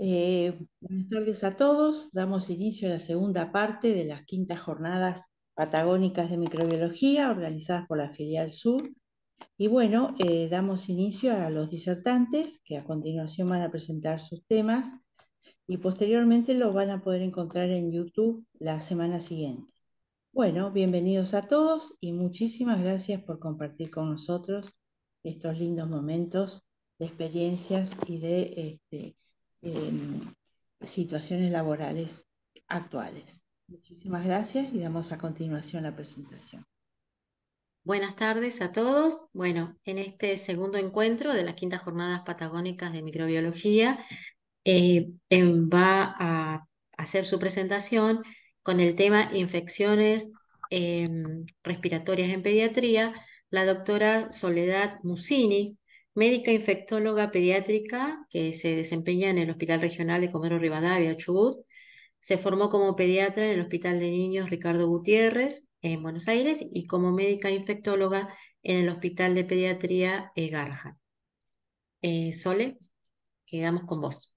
Eh, buenas tardes a todos. Damos inicio a la segunda parte de las quintas jornadas patagónicas de microbiología organizadas por la filial sur. Y bueno, eh, damos inicio a los disertantes que a continuación van a presentar sus temas y posteriormente los van a poder encontrar en YouTube la semana siguiente. Bueno, bienvenidos a todos y muchísimas gracias por compartir con nosotros estos lindos momentos de experiencias y de... Este, situaciones laborales actuales. Muchísimas gracias y damos a continuación la presentación. Buenas tardes a todos. Bueno, en este segundo encuentro de las quintas jornadas patagónicas de microbiología eh, em, va a hacer su presentación con el tema infecciones em, respiratorias en pediatría la doctora Soledad Musini, médica infectóloga pediátrica que se desempeña en el Hospital Regional de Comero Rivadavia, Chubut. Se formó como pediatra en el Hospital de Niños Ricardo Gutiérrez en Buenos Aires y como médica infectóloga en el Hospital de Pediatría eh, Garja. Eh, Sole, quedamos con vos.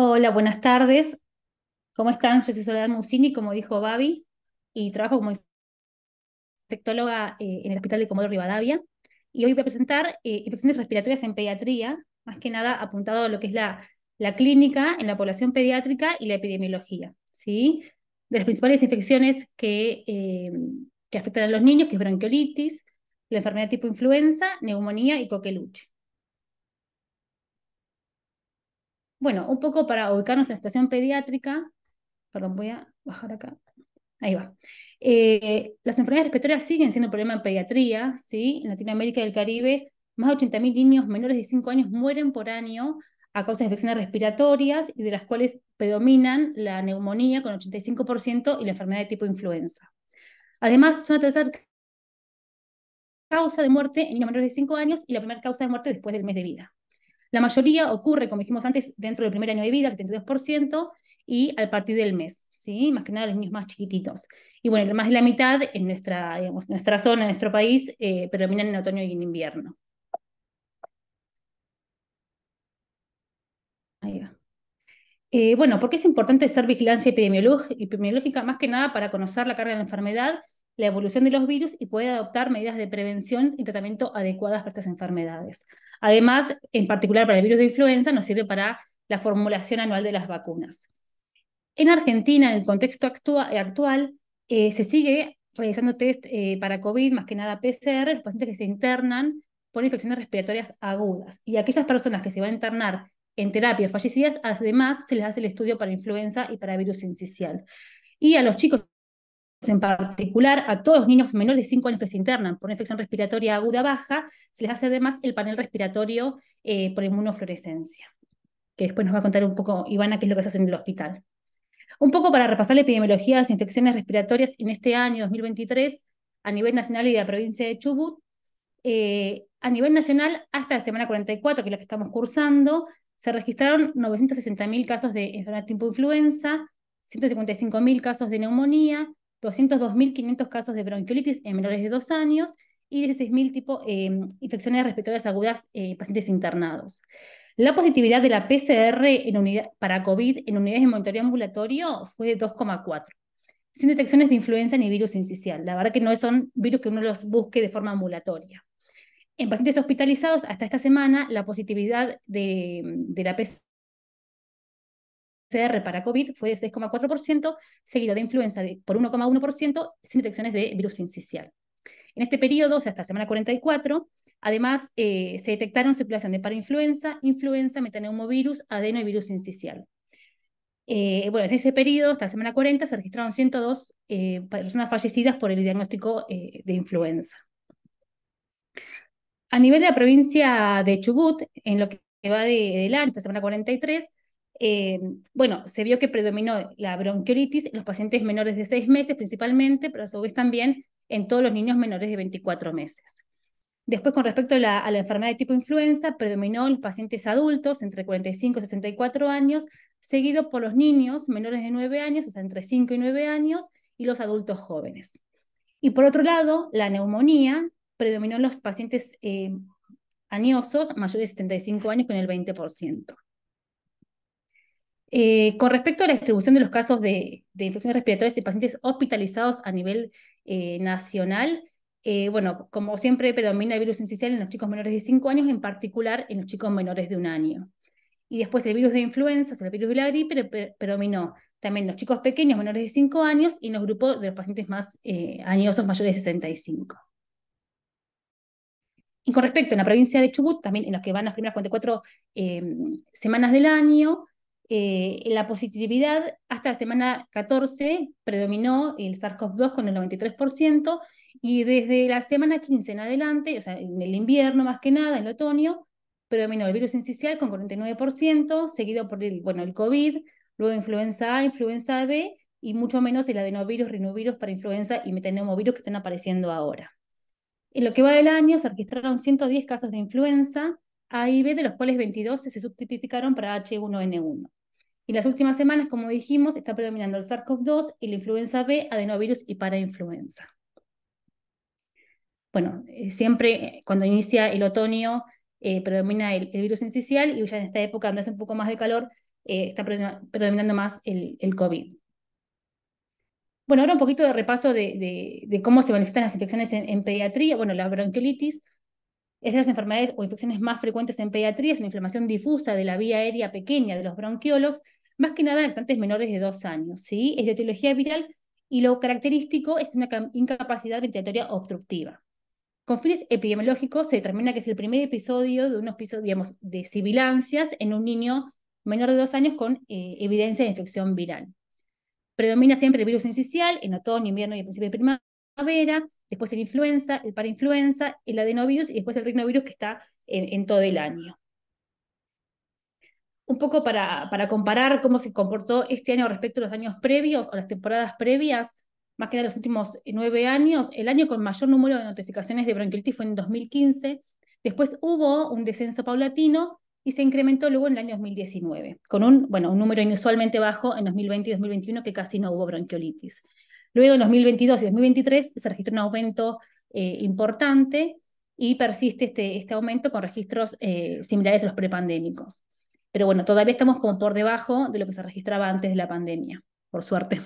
Hola, buenas tardes. ¿Cómo están? Yo soy Soledad Musini, como dijo Babi, y trabajo como infectóloga eh, en el Hospital de Comodoro Rivadavia. Y hoy voy a presentar eh, infecciones respiratorias en pediatría, más que nada apuntado a lo que es la, la clínica en la población pediátrica y la epidemiología. ¿sí? De las principales infecciones que, eh, que afectan a los niños, que es bronquiolitis, la enfermedad tipo influenza, neumonía y coqueluche. Bueno, un poco para ubicarnos en la estación pediátrica, perdón, voy a bajar acá. Ahí va. Eh, las enfermedades respiratorias siguen siendo un problema en pediatría, ¿sí? En Latinoamérica y el Caribe, más de 80.000 niños menores de 5 años mueren por año a causa de infecciones respiratorias y de las cuales predominan la neumonía con 85% y la enfermedad de tipo influenza. Además, son la tercera causa de muerte en niños menores de 5 años y la primera causa de muerte después del mes de vida. La mayoría ocurre, como dijimos antes, dentro del primer año de vida, el 72%, y al partir del mes, ¿sí? más que nada los niños más chiquititos. Y bueno, más de la mitad en nuestra, nuestra zona, en nuestro país, eh, predominan en otoño y en invierno. Ahí eh, bueno, ¿por qué es importante hacer vigilancia epidemiológica? Más que nada para conocer la carga de la enfermedad la evolución de los virus y poder adoptar medidas de prevención y tratamiento adecuadas para estas enfermedades. Además, en particular para el virus de influenza, nos sirve para la formulación anual de las vacunas. En Argentina, en el contexto actual, eh, se sigue realizando test eh, para COVID, más que nada PCR, los pacientes que se internan por infecciones respiratorias agudas. Y aquellas personas que se van a internar en terapias fallecidas, además se les hace el estudio para influenza y para virus incisional. Y a los chicos en particular a todos los niños menores de 5 años que se internan por una infección respiratoria aguda baja, se les hace además el panel respiratorio eh, por inmunofluorescencia, que después nos va a contar un poco Ivana qué es lo que se hace en el hospital. Un poco para repasar la epidemiología de las infecciones respiratorias en este año 2023 a nivel nacional y de la provincia de Chubut. Eh, a nivel nacional, hasta la semana 44, que es la que estamos cursando, se registraron 960.000 casos de enfermedad tipo influenza, 155.000 casos de neumonía, 202.500 casos de bronquiolitis en menores de 2 años y 16.000 tipo eh, infecciones respiratorias agudas en pacientes internados. La positividad de la PCR en unidad, para COVID en unidades de monitoreo ambulatorio fue de 2,4, sin detecciones de influenza ni virus incisional. La verdad que no son virus que uno los busque de forma ambulatoria. En pacientes hospitalizados, hasta esta semana, la positividad de, de la PCR CR para COVID fue de 6,4%, seguido de influenza por 1,1%, sin detecciones de virus incisional. En este periodo, o sea, hasta semana 44, además eh, se detectaron circulación de parainfluenza, influenza, metaneumovirus, adeno y virus incisional. Eh, bueno, en este periodo, hasta semana 40, se registraron 102 eh, personas fallecidas por el diagnóstico de influenza. A nivel de la provincia de Chubut, en lo que va de, del semana 43, eh, bueno, se vio que predominó la bronquiolitis en los pacientes menores de seis meses principalmente, pero a su vez también en todos los niños menores de 24 meses. Después, con respecto a la, enfermedad de tipo influenza, predominó en los pacientes adultos entre 45 y 64 años, seguido por los niños menores de 9 años, o sea, entre 5 y 9 años, y los adultos jóvenes. Y por otro lado, la neumonía predominó en los pacientes eh, añosos mayores de 75 años con el 20%. Eh, con respecto a la distribución de los casos de, infecciones respiratorias en pacientes hospitalizados a nivel eh, nacional, eh, bueno, como siempre predomina el virus incisional en los chicos menores de 5 años, en particular en los chicos menores de un año. Y después el virus de influenza, o el virus de la gripe, predominó también en los chicos pequeños, menores de 5 años, y en los grupos de los pacientes más añosos, mayores de 65. Y con respecto a la provincia de Chubut, también en los que van las primeras 44 em, semanas del año, eh, la positividad hasta la semana 14 predominó el SARS-CoV-2 con el 93% y desde la semana 15 en adelante, o sea, en el invierno más que nada, en el otoño, predominó el virus incisional con 49%, seguido por el, bueno, el COVID, luego influenza A, influenza B y mucho menos el adenovirus, rinovirus para influenza y metanomovirus que están apareciendo ahora. En lo que va del año se registraron 110 casos de influenza A y B, de los cuales 22 se subtipificaron para H1N1. Y las últimas semanas, como dijimos, está predominando el SARS-CoV-2 y la influenza B, adenovirus y parainfluenza. Bueno, eh, siempre eh, cuando inicia el otoño eh, predomina el, virus incisional y ya en esta época donde hace un poco más de calor está predominando más el, COVID. Bueno, ahora un poquito de repaso de, cómo se manifiestan las infecciones en, pediatría. Bueno, la bronquiolitis, es de las enfermedades o infecciones más frecuentes en pediatría, es una inflamación difusa de la vía aérea pequeña de los bronquiolos más que nada en lactantes menores de dos años, ¿sí? Es de etiología viral y lo característico es una incapacidad ventilatoria obstructiva. Con fines epidemiológicos se determina que es el primer episodio de unos pisos, digamos, de sibilancias en un niño menor de dos años con eh, evidencia de infección viral. Predomina siempre el virus incisional en otoño, invierno y principio de primavera, después el influenza, el parainfluenza, el adenovirus y después el rinovirus que está en todo el año un poco para, comparar cómo se comportó este año respecto a los años previos o las temporadas previas, más que en los últimos nueve años, el año con mayor número de notificaciones de bronquiolitis fue en 2015, después hubo un descenso paulatino y se incrementó luego en el año 2019, con un, número inusualmente bajo en 2020 y 2021 que casi no hubo bronquiolitis. Luego en 2022 y 2023 se registró un aumento eh, importante y persiste este, este aumento con registros eh, similares a los prepandémicos. Pero bueno, todavía estamos como por debajo de lo que se registraba antes de la pandemia, por suerte.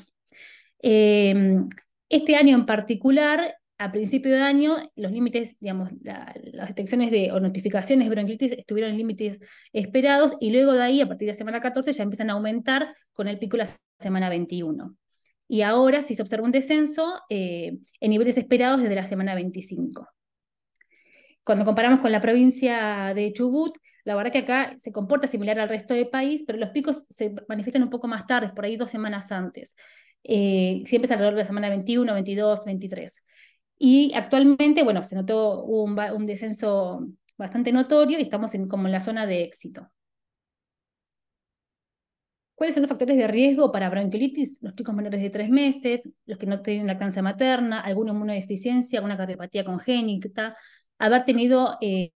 Em, este año en particular, a principio de año, los límites, digamos, las detecciones de, o notificaciones de bronquitis estuvieron en límites esperados y luego de ahí, a partir de la semana 14, ya empiezan a aumentar con el pico la semana 21. Y ahora sí se observa un descenso eh, en niveles esperados desde la semana 25. Cuando comparamos con la provincia de Chubut, la verdad que acá se comporta similar al resto del país, pero los picos se manifiestan un poco más tarde, por ahí dos semanas antes. Eh, siempre es alrededor de la semana 21, 22, 23. Y actualmente, bueno, se notó un, descenso bastante notorio y estamos en, como en la zona de éxito. ¿Cuáles son los factores de riesgo para bronquiolitis? Los chicos menores de tres meses, los que no tienen lactancia materna, alguna inmunodeficiencia, alguna cardiopatía congénita, haber tenido eh,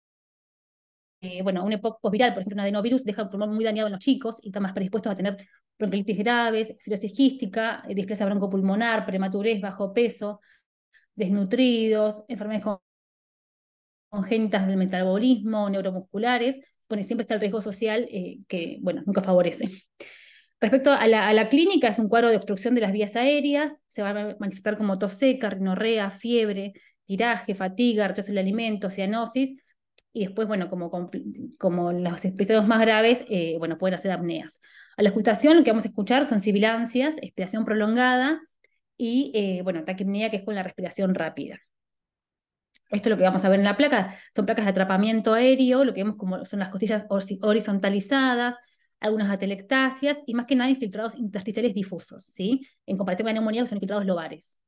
eh, bueno, un postviral, por ejemplo, un adenovirus, deja el pulmón muy dañado en los chicos y está más predispuestos a tener bronquitis graves, fibrosis quística, eh, displasia broncopulmonar, prematurez, bajo peso, desnutridos, enfermedades congénitas del metabolismo, neuromusculares, bueno, siempre está el riesgo social eh, que, bueno, nunca favorece. Respecto a la, a la, clínica, es un cuadro de obstrucción de las vías aéreas, se va a manifestar como tos seca, rinorrea, fiebre, tiraje, fatiga, rechazo del alimento, cianosis, y después, bueno, como, como los episodios más graves, eh, bueno, pueden hacer apneas. A la escuchación lo que vamos a escuchar son sibilancias, expiración prolongada y, eh, bueno, taquipnea, que es con la respiración rápida. Esto es lo que vamos a ver en la placa, son placas de atrapamiento aéreo, lo que vemos como son las costillas horizontalizadas, algunas atelectasias y más que nada infiltrados intersticiales difusos, ¿sí? En comparación con la neumonía, que son infiltrados lobares.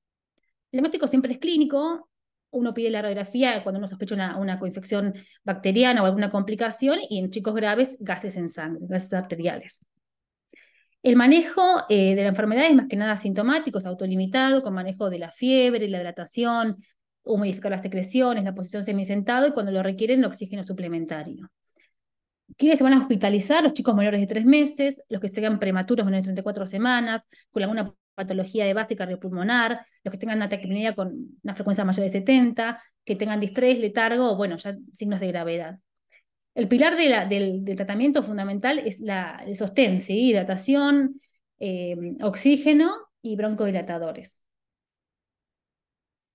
El diagnóstico siempre es clínico, uno pide la radiografía cuando uno sospecha una, una coinfección bacteriana o alguna complicación y en chicos graves gases en sangre, gases arteriales. El manejo eh, de la enfermedad es más que nada sintomático, es autolimitado, con manejo de la fiebre, la hidratación, humidificar las secreciones, la posición semisentado y cuando lo requieren el oxígeno suplementario. ¿Quiénes se van a hospitalizar? Los chicos menores de tres meses, los que sean prematuros menores de 34 semanas, con alguna patología de base cardiopulmonar, los que tengan taquipnea con una frecuencia mayor de 70, que tengan distrés, letargo, bueno, ya signos de gravedad. El pilar del, tratamiento fundamental es la, el sostén, hidratación, eh, oxígeno y broncodilatadores.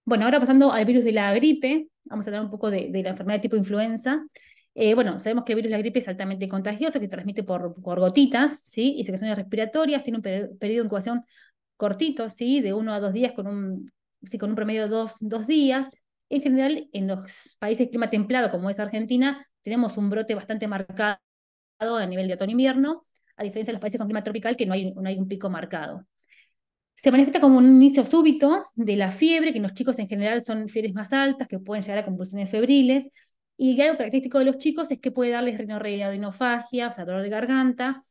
Bueno, ahora pasando al virus de la gripe, vamos a hablar un poco de, la enfermedad de tipo influenza. Eh, bueno, sabemos que el virus de la gripe es altamente contagioso, que transmite por, gotitas ¿sí? y secreciones respiratorias, tiene un periodo de incubación cortito ¿sí? de uno a dos días, con un, con un promedio de dos, dos días. En general, en los países de clima templado, como es Argentina, tenemos un brote bastante marcado a nivel de otoño-invierno, a diferencia de los países con clima tropical, que no hay, hay un pico marcado. Se manifiesta como un inicio súbito de la fiebre, que los chicos en general son fiebres más altas, que pueden llegar a convulsiones febriles. Y algo característico de los chicos es que puede darles rinorrea, adenofagia, o sea, dolor de garganta,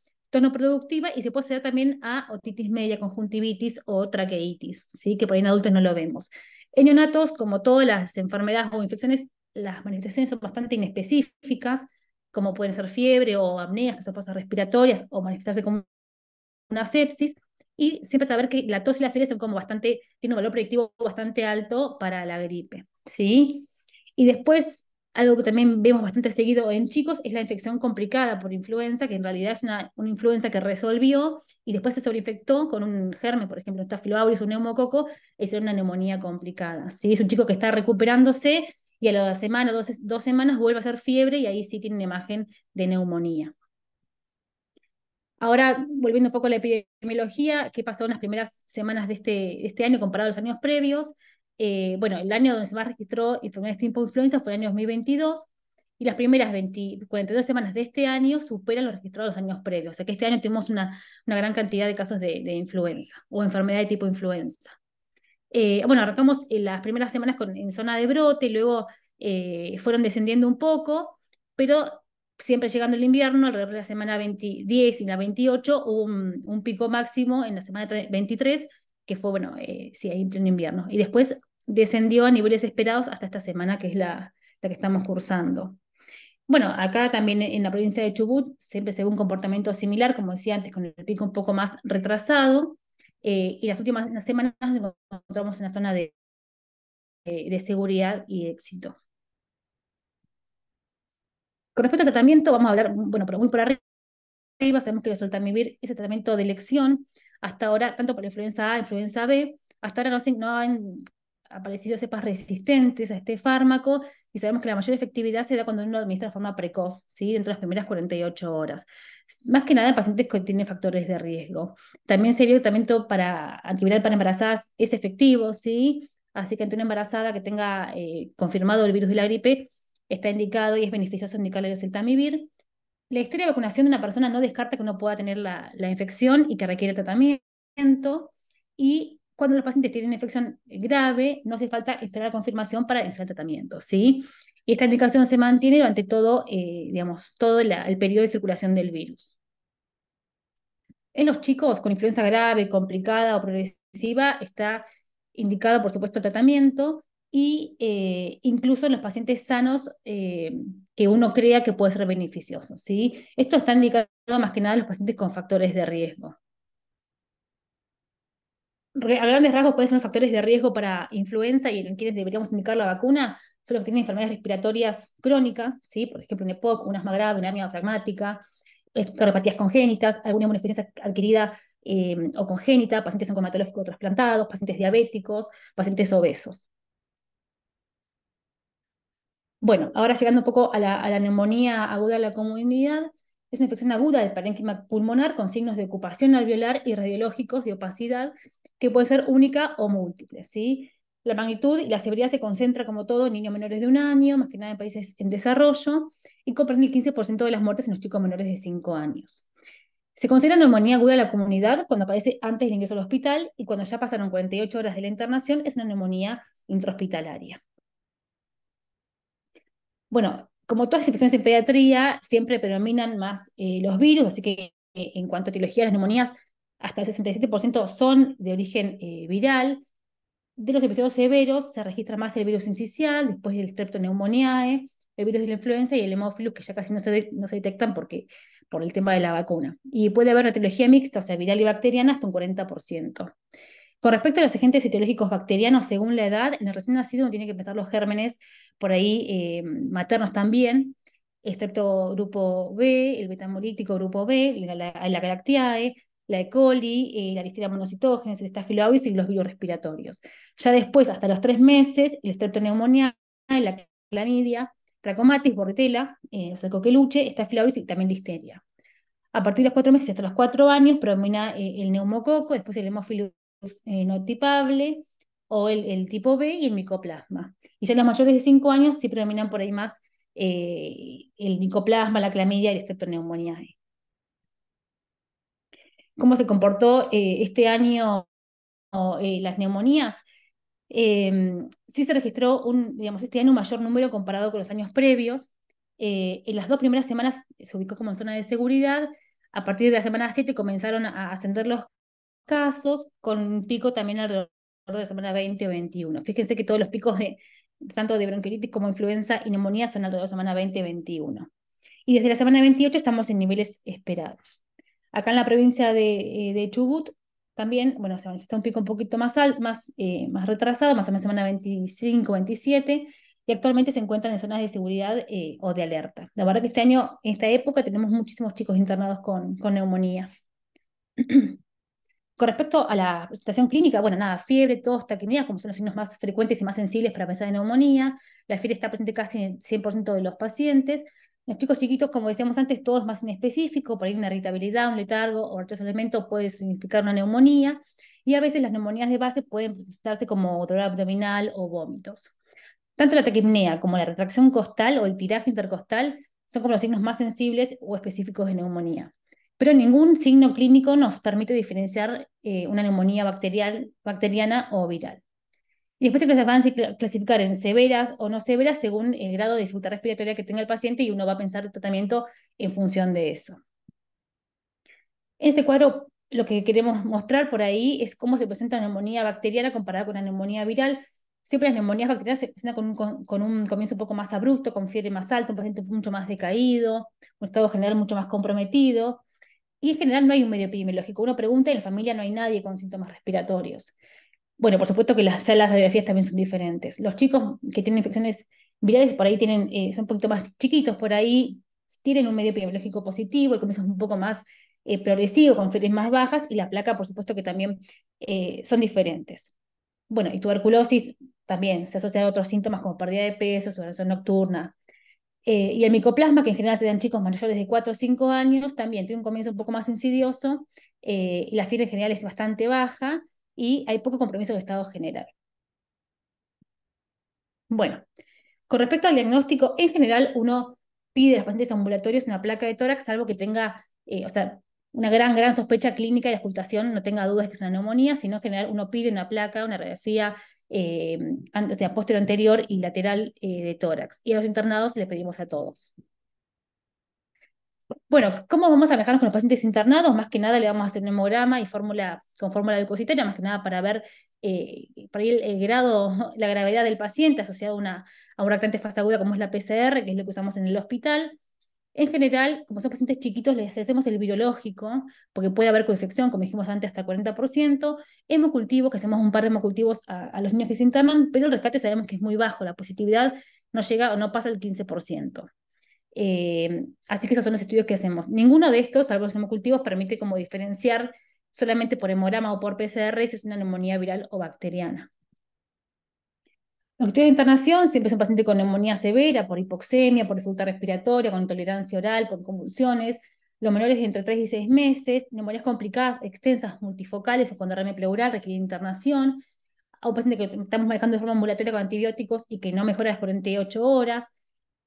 productiva, y se puede acceder también a otitis media, conjuntivitis o traqueitis, ¿sí? que por ahí en adultos no lo vemos. En neonatos, como todas las enfermedades o infecciones, las manifestaciones son bastante inespecíficas, como pueden ser fiebre o apneas, que son cosas respiratorias, o manifestarse como una sepsis, y siempre saber que la tos y la fiebre son como bastante, tienen un valor predictivo bastante alto para la gripe, ¿sí? Y después, algo que también vemos bastante seguido en chicos es la infección complicada por influenza, que en realidad es una, influenza que resolvió y después se sobreinfectó con un germen, por ejemplo, un o un neumococo, es una neumonía complicada. Si Es un chico que está recuperándose y a la semana, dos, dos semanas vuelve a ser fiebre y ahí sí tiene una imagen de neumonía. Ahora, volviendo un poco a la epidemiología, ¿qué pasó en las primeras semanas de este, de este año comparado a los años previos? Eh, bueno, el año donde se más registró enfermedades tipo influenza fue el año 2022 y las primeras 42 semanas de este año superan los registrados los años previos. O sea que este año tuvimos una, una gran cantidad de casos de, influenza o enfermedad de tipo influenza. Eh, bueno, arrancamos en eh, las primeras semanas con, en zona de brote, luego fueron descendiendo un poco, pero siempre llegando el invierno, alrededor de la semana 20, y la 28, hubo un, pico máximo en la semana 23, que fue, bueno, sí, en pleno invierno. Y después descendió a niveles esperados hasta esta semana, que es la, la que estamos cursando. Bueno, acá también en la provincia de Chubut siempre se ve un comportamiento similar, como decía antes, con el pico un poco más retrasado. Eh, y las últimas semanas nos encontramos en la zona de, eh, seguridad y éxito. Con respecto al tratamiento, vamos a hablar, bueno, pero muy por arriba, sabemos que resulta vivir ese tratamiento de elección, hasta ahora, tanto por la influenza A, influenza B, hasta ahora no, no aparecido cepas resistentes a este fármaco y sabemos que la mayor efectividad se da cuando uno administra de forma precoz, ¿sí? dentro de las primeras 48 horas. Más que nada en pacientes que tienen factores de riesgo. También se vio que el tratamiento para antiviral para embarazadas es efectivo, ¿sí? así que ante una embarazada que tenga eh, confirmado el virus de la gripe, está indicado y es beneficioso indicarle el tamivir. La historia de vacunación de una persona no descarta que uno pueda tener la, la infección y que requiere tratamiento. Y cuando los pacientes tienen infección grave, no hace falta esperar la confirmación para iniciar tratamiento, ¿sí? Y esta indicación se mantiene durante todo, eh, digamos, todo el periodo de circulación del virus. En los chicos con influenza grave, complicada o progresiva, está indicado, por supuesto, tratamiento y eh, incluso en los pacientes sanos eh, que uno crea que puede ser beneficioso, ¿sí? Esto está indicado más que nada en los pacientes con factores de riesgo a grandes rasgos, cuáles ser factores de riesgo para influenza y en quienes deberíamos indicar la vacuna, son los que tienen enfermedades respiratorias crónicas, ¿sí? por ejemplo, un EPOC, un asma grave, una hernia fragmática, eh, cardiopatías congénitas, alguna inmunodeficiencia adquirida eh, o congénita, pacientes oncomatológicos trasplantados, pacientes diabéticos, pacientes obesos. Bueno, ahora llegando un poco a la neumonía aguda de la comunidad, es una infección aguda del parénquima pulmonar con signos de ocupación alveolar y radiológicos de opacidad que puede ser única o múltiple. ¿sí? La magnitud y la severidad se concentra, como todo, en niños menores de un año, más que nada en países en desarrollo, y comprende el 15% de las muertes en los chicos menores de 5 años. Se considera neumonía aguda de la comunidad cuando aparece antes del ingreso al hospital y cuando ya pasaron 48 horas de la internación es una neumonía intrahospitalaria. Bueno, como todas las infecciones en pediatría, siempre predominan más eh, los virus, así que eh, en cuanto a etiología, las neumonías, hasta el 67% son de origen eh, viral. De los episodios severos se registra más el virus incisional, después el streptoneumoniae, el virus de la influenza y el hemófilus, que ya casi no se, detectan porque, por el tema de la vacuna. Y puede haber una etiología mixta, o sea, viral y bacteriana, hasta un 40%. Con respecto a los agentes etiológicos bacterianos, según la edad, en el recién nacido uno tiene que pensar los gérmenes por ahí eh, maternos también, excepto grupo B, el betamolítico grupo B, la, la, la la E. coli, eh, la listeria monocitógenes, el estafiloavis y los biorespiratorios. Ya después, hasta los tres meses, el streptoneumoniae, la clamidia, trachomatis, eh, o eh, coqueluche, estafiloavis y también listeria. A partir de los cuatro meses hasta los cuatro años predomina el neumococo, después el hemófilo eh, no tipable o el, tipo B y el micoplasma. Y ya los mayores de 5 años sí predominan por ahí más eh, el micoplasma, la clamidia y el estreptoniumoniae. ¿Cómo se comportó eh, este año las neumonías? Em, sí se registró un, digamos, este año un mayor número comparado con los años previos. en las dos primeras semanas se ubicó como zona de seguridad, a partir de la semana 7 comenzaron a ascender los casos, con un pico también alrededor de la semana 20 o 21. Fíjense que todos los picos de tanto de bronquiolitis como influenza y neumonía son alrededor de la semana 20 21. Y desde la semana 28 estamos en niveles esperados. Acá en la provincia eh, de, Chubut también, bueno, se manifestó un pico un poquito más, alto, más, eh, más retrasado, más o menos semana 25, 27, y actualmente se encuentran en zonas de seguridad eh, o de alerta. La verdad que este año, en esta época, tenemos muchísimos chicos internados con, con neumonía. Con respecto a la presentación clínica, bueno, nada, fiebre, tos, taquimia, como son los signos más frecuentes y más sensibles para pensar en neumonía, la fiebre está presente casi en 100% de los pacientes. los chicos chiquitos, como decíamos antes, todo es más inespecífico, por ahí una irritabilidad, un letargo o rechazo puede significar una neumonía, y a veces las neumonías de base pueden presentarse como dolor abdominal o vómitos. Tanto la taquipnea como la retracción costal o el tiraje intercostal son como los signos más sensibles o específicos de neumonía pero ningún signo clínico nos permite diferenciar eh, una neumonía bacteriana o viral. Y después se van a clasificar en severas o no severas según el grado de dificultad respiratoria que tenga el paciente y uno va a pensar el tratamiento en función de eso. En este cuadro lo que queremos mostrar por ahí es cómo se presenta una neumonía bacteriana comparada con una neumonía viral. Siempre las neumonías bacterianas se presentan con un, con un comienzo un poco más abrupto, con fiebre más alta, un paciente mucho más decaído, un estado general mucho más comprometido. Y en general no hay un medio epidemiológico. Uno pregunta y en la familia no hay nadie con síntomas respiratorios. Bueno, por supuesto que las, ya las radiografías también son diferentes. Los chicos que tienen infecciones virales por ahí tienen, eh, son un poquito más chiquitos, por ahí tienen un medio epidemiológico positivo, el comienzo es un poco más eh, progresivo, con fieles más bajas, y la placa, por supuesto, que también eh, son diferentes. Bueno, y tuberculosis también se asocia a otros síntomas como pérdida de peso, sudoración nocturna, eh, y el micoplasma, que en general se dan chicos mayores de 4 o 5 años, también tiene un comienzo un poco más insidioso eh, y la fiebre en general es bastante baja y hay poco compromiso de estado general. Bueno, con respecto al diagnóstico, en general uno pide a los pacientes ambulatorios una placa de tórax, salvo que tenga, eh, o sea, una gran, gran sospecha clínica y la ocultación no tenga dudas que es una neumonía, sino en general uno pide una placa, una radiografía eh, posterior anterior y lateral eh, de tórax. Y a los internados les pedimos a todos. Bueno, ¿cómo vamos a manejarnos con los pacientes internados? Más que nada le vamos a hacer un hemograma y fórmula, con fórmula glucositaria, más que nada para ver el, eh, grado, la gravedad del paciente asociado a, una, a un reactante fase aguda como es la PCR, que es lo que usamos en el hospital. En general, como son pacientes chiquitos, les hacemos el virológico, porque puede haber coinfección, como dijimos antes, hasta el 40%. Hemocultivo, que hacemos un par de hemocultivos a, los niños que se internan, pero el rescate sabemos que es muy bajo, la positividad no llega o no pasa el 15%. Eh, así que esos son los estudios que hacemos. Ninguno de estos, salvo los hemocultivos, permite como diferenciar solamente por hemograma o por PCR si es una neumonía viral o bacteriana. Lo de internación siempre es un paciente con neumonía severa, por hipoxemia, por dificultad respiratoria, con intolerancia oral, con convulsiones, los menores de entre 3 y 6 meses, neumonías complicadas, extensas, multifocales o con derrame pleural, requiere internación, a un paciente que estamos manejando de forma ambulatoria con antibióticos y que no mejora las 48 horas,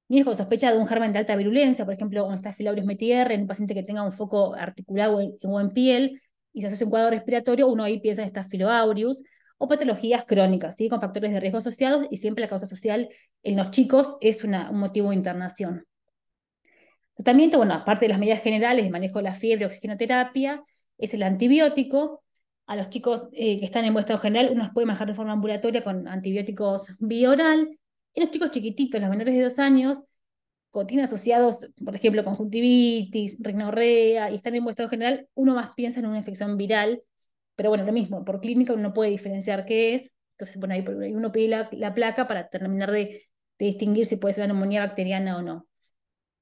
niños con sospecha de un germen de alta virulencia, por ejemplo, un Staphylococcus metier, en un paciente que tenga un foco articulado o en, piel y se hace un cuadro respiratorio, uno ahí piensa en Staphylococcus o patologías crónicas, ¿sí? con factores de riesgo asociados y siempre la causa social en los chicos es un motivo de internación. Tratamiento, bueno, aparte de las medidas generales de manejo de la fiebre, oxigenoterapia, es el antibiótico. A los chicos eh, que están en estado general, uno los puede manejar de forma ambulatoria con antibióticos oral En los chicos chiquititos, los menores de dos años, tienen asociados, por ejemplo, conjuntivitis, rinorrea, y están en estado general, uno más piensa en una infección viral pero bueno, lo mismo, por clínica uno puede diferenciar qué es, entonces bueno, ahí uno pide la, placa para terminar de, distinguir si puede ser una neumonía bacteriana o no.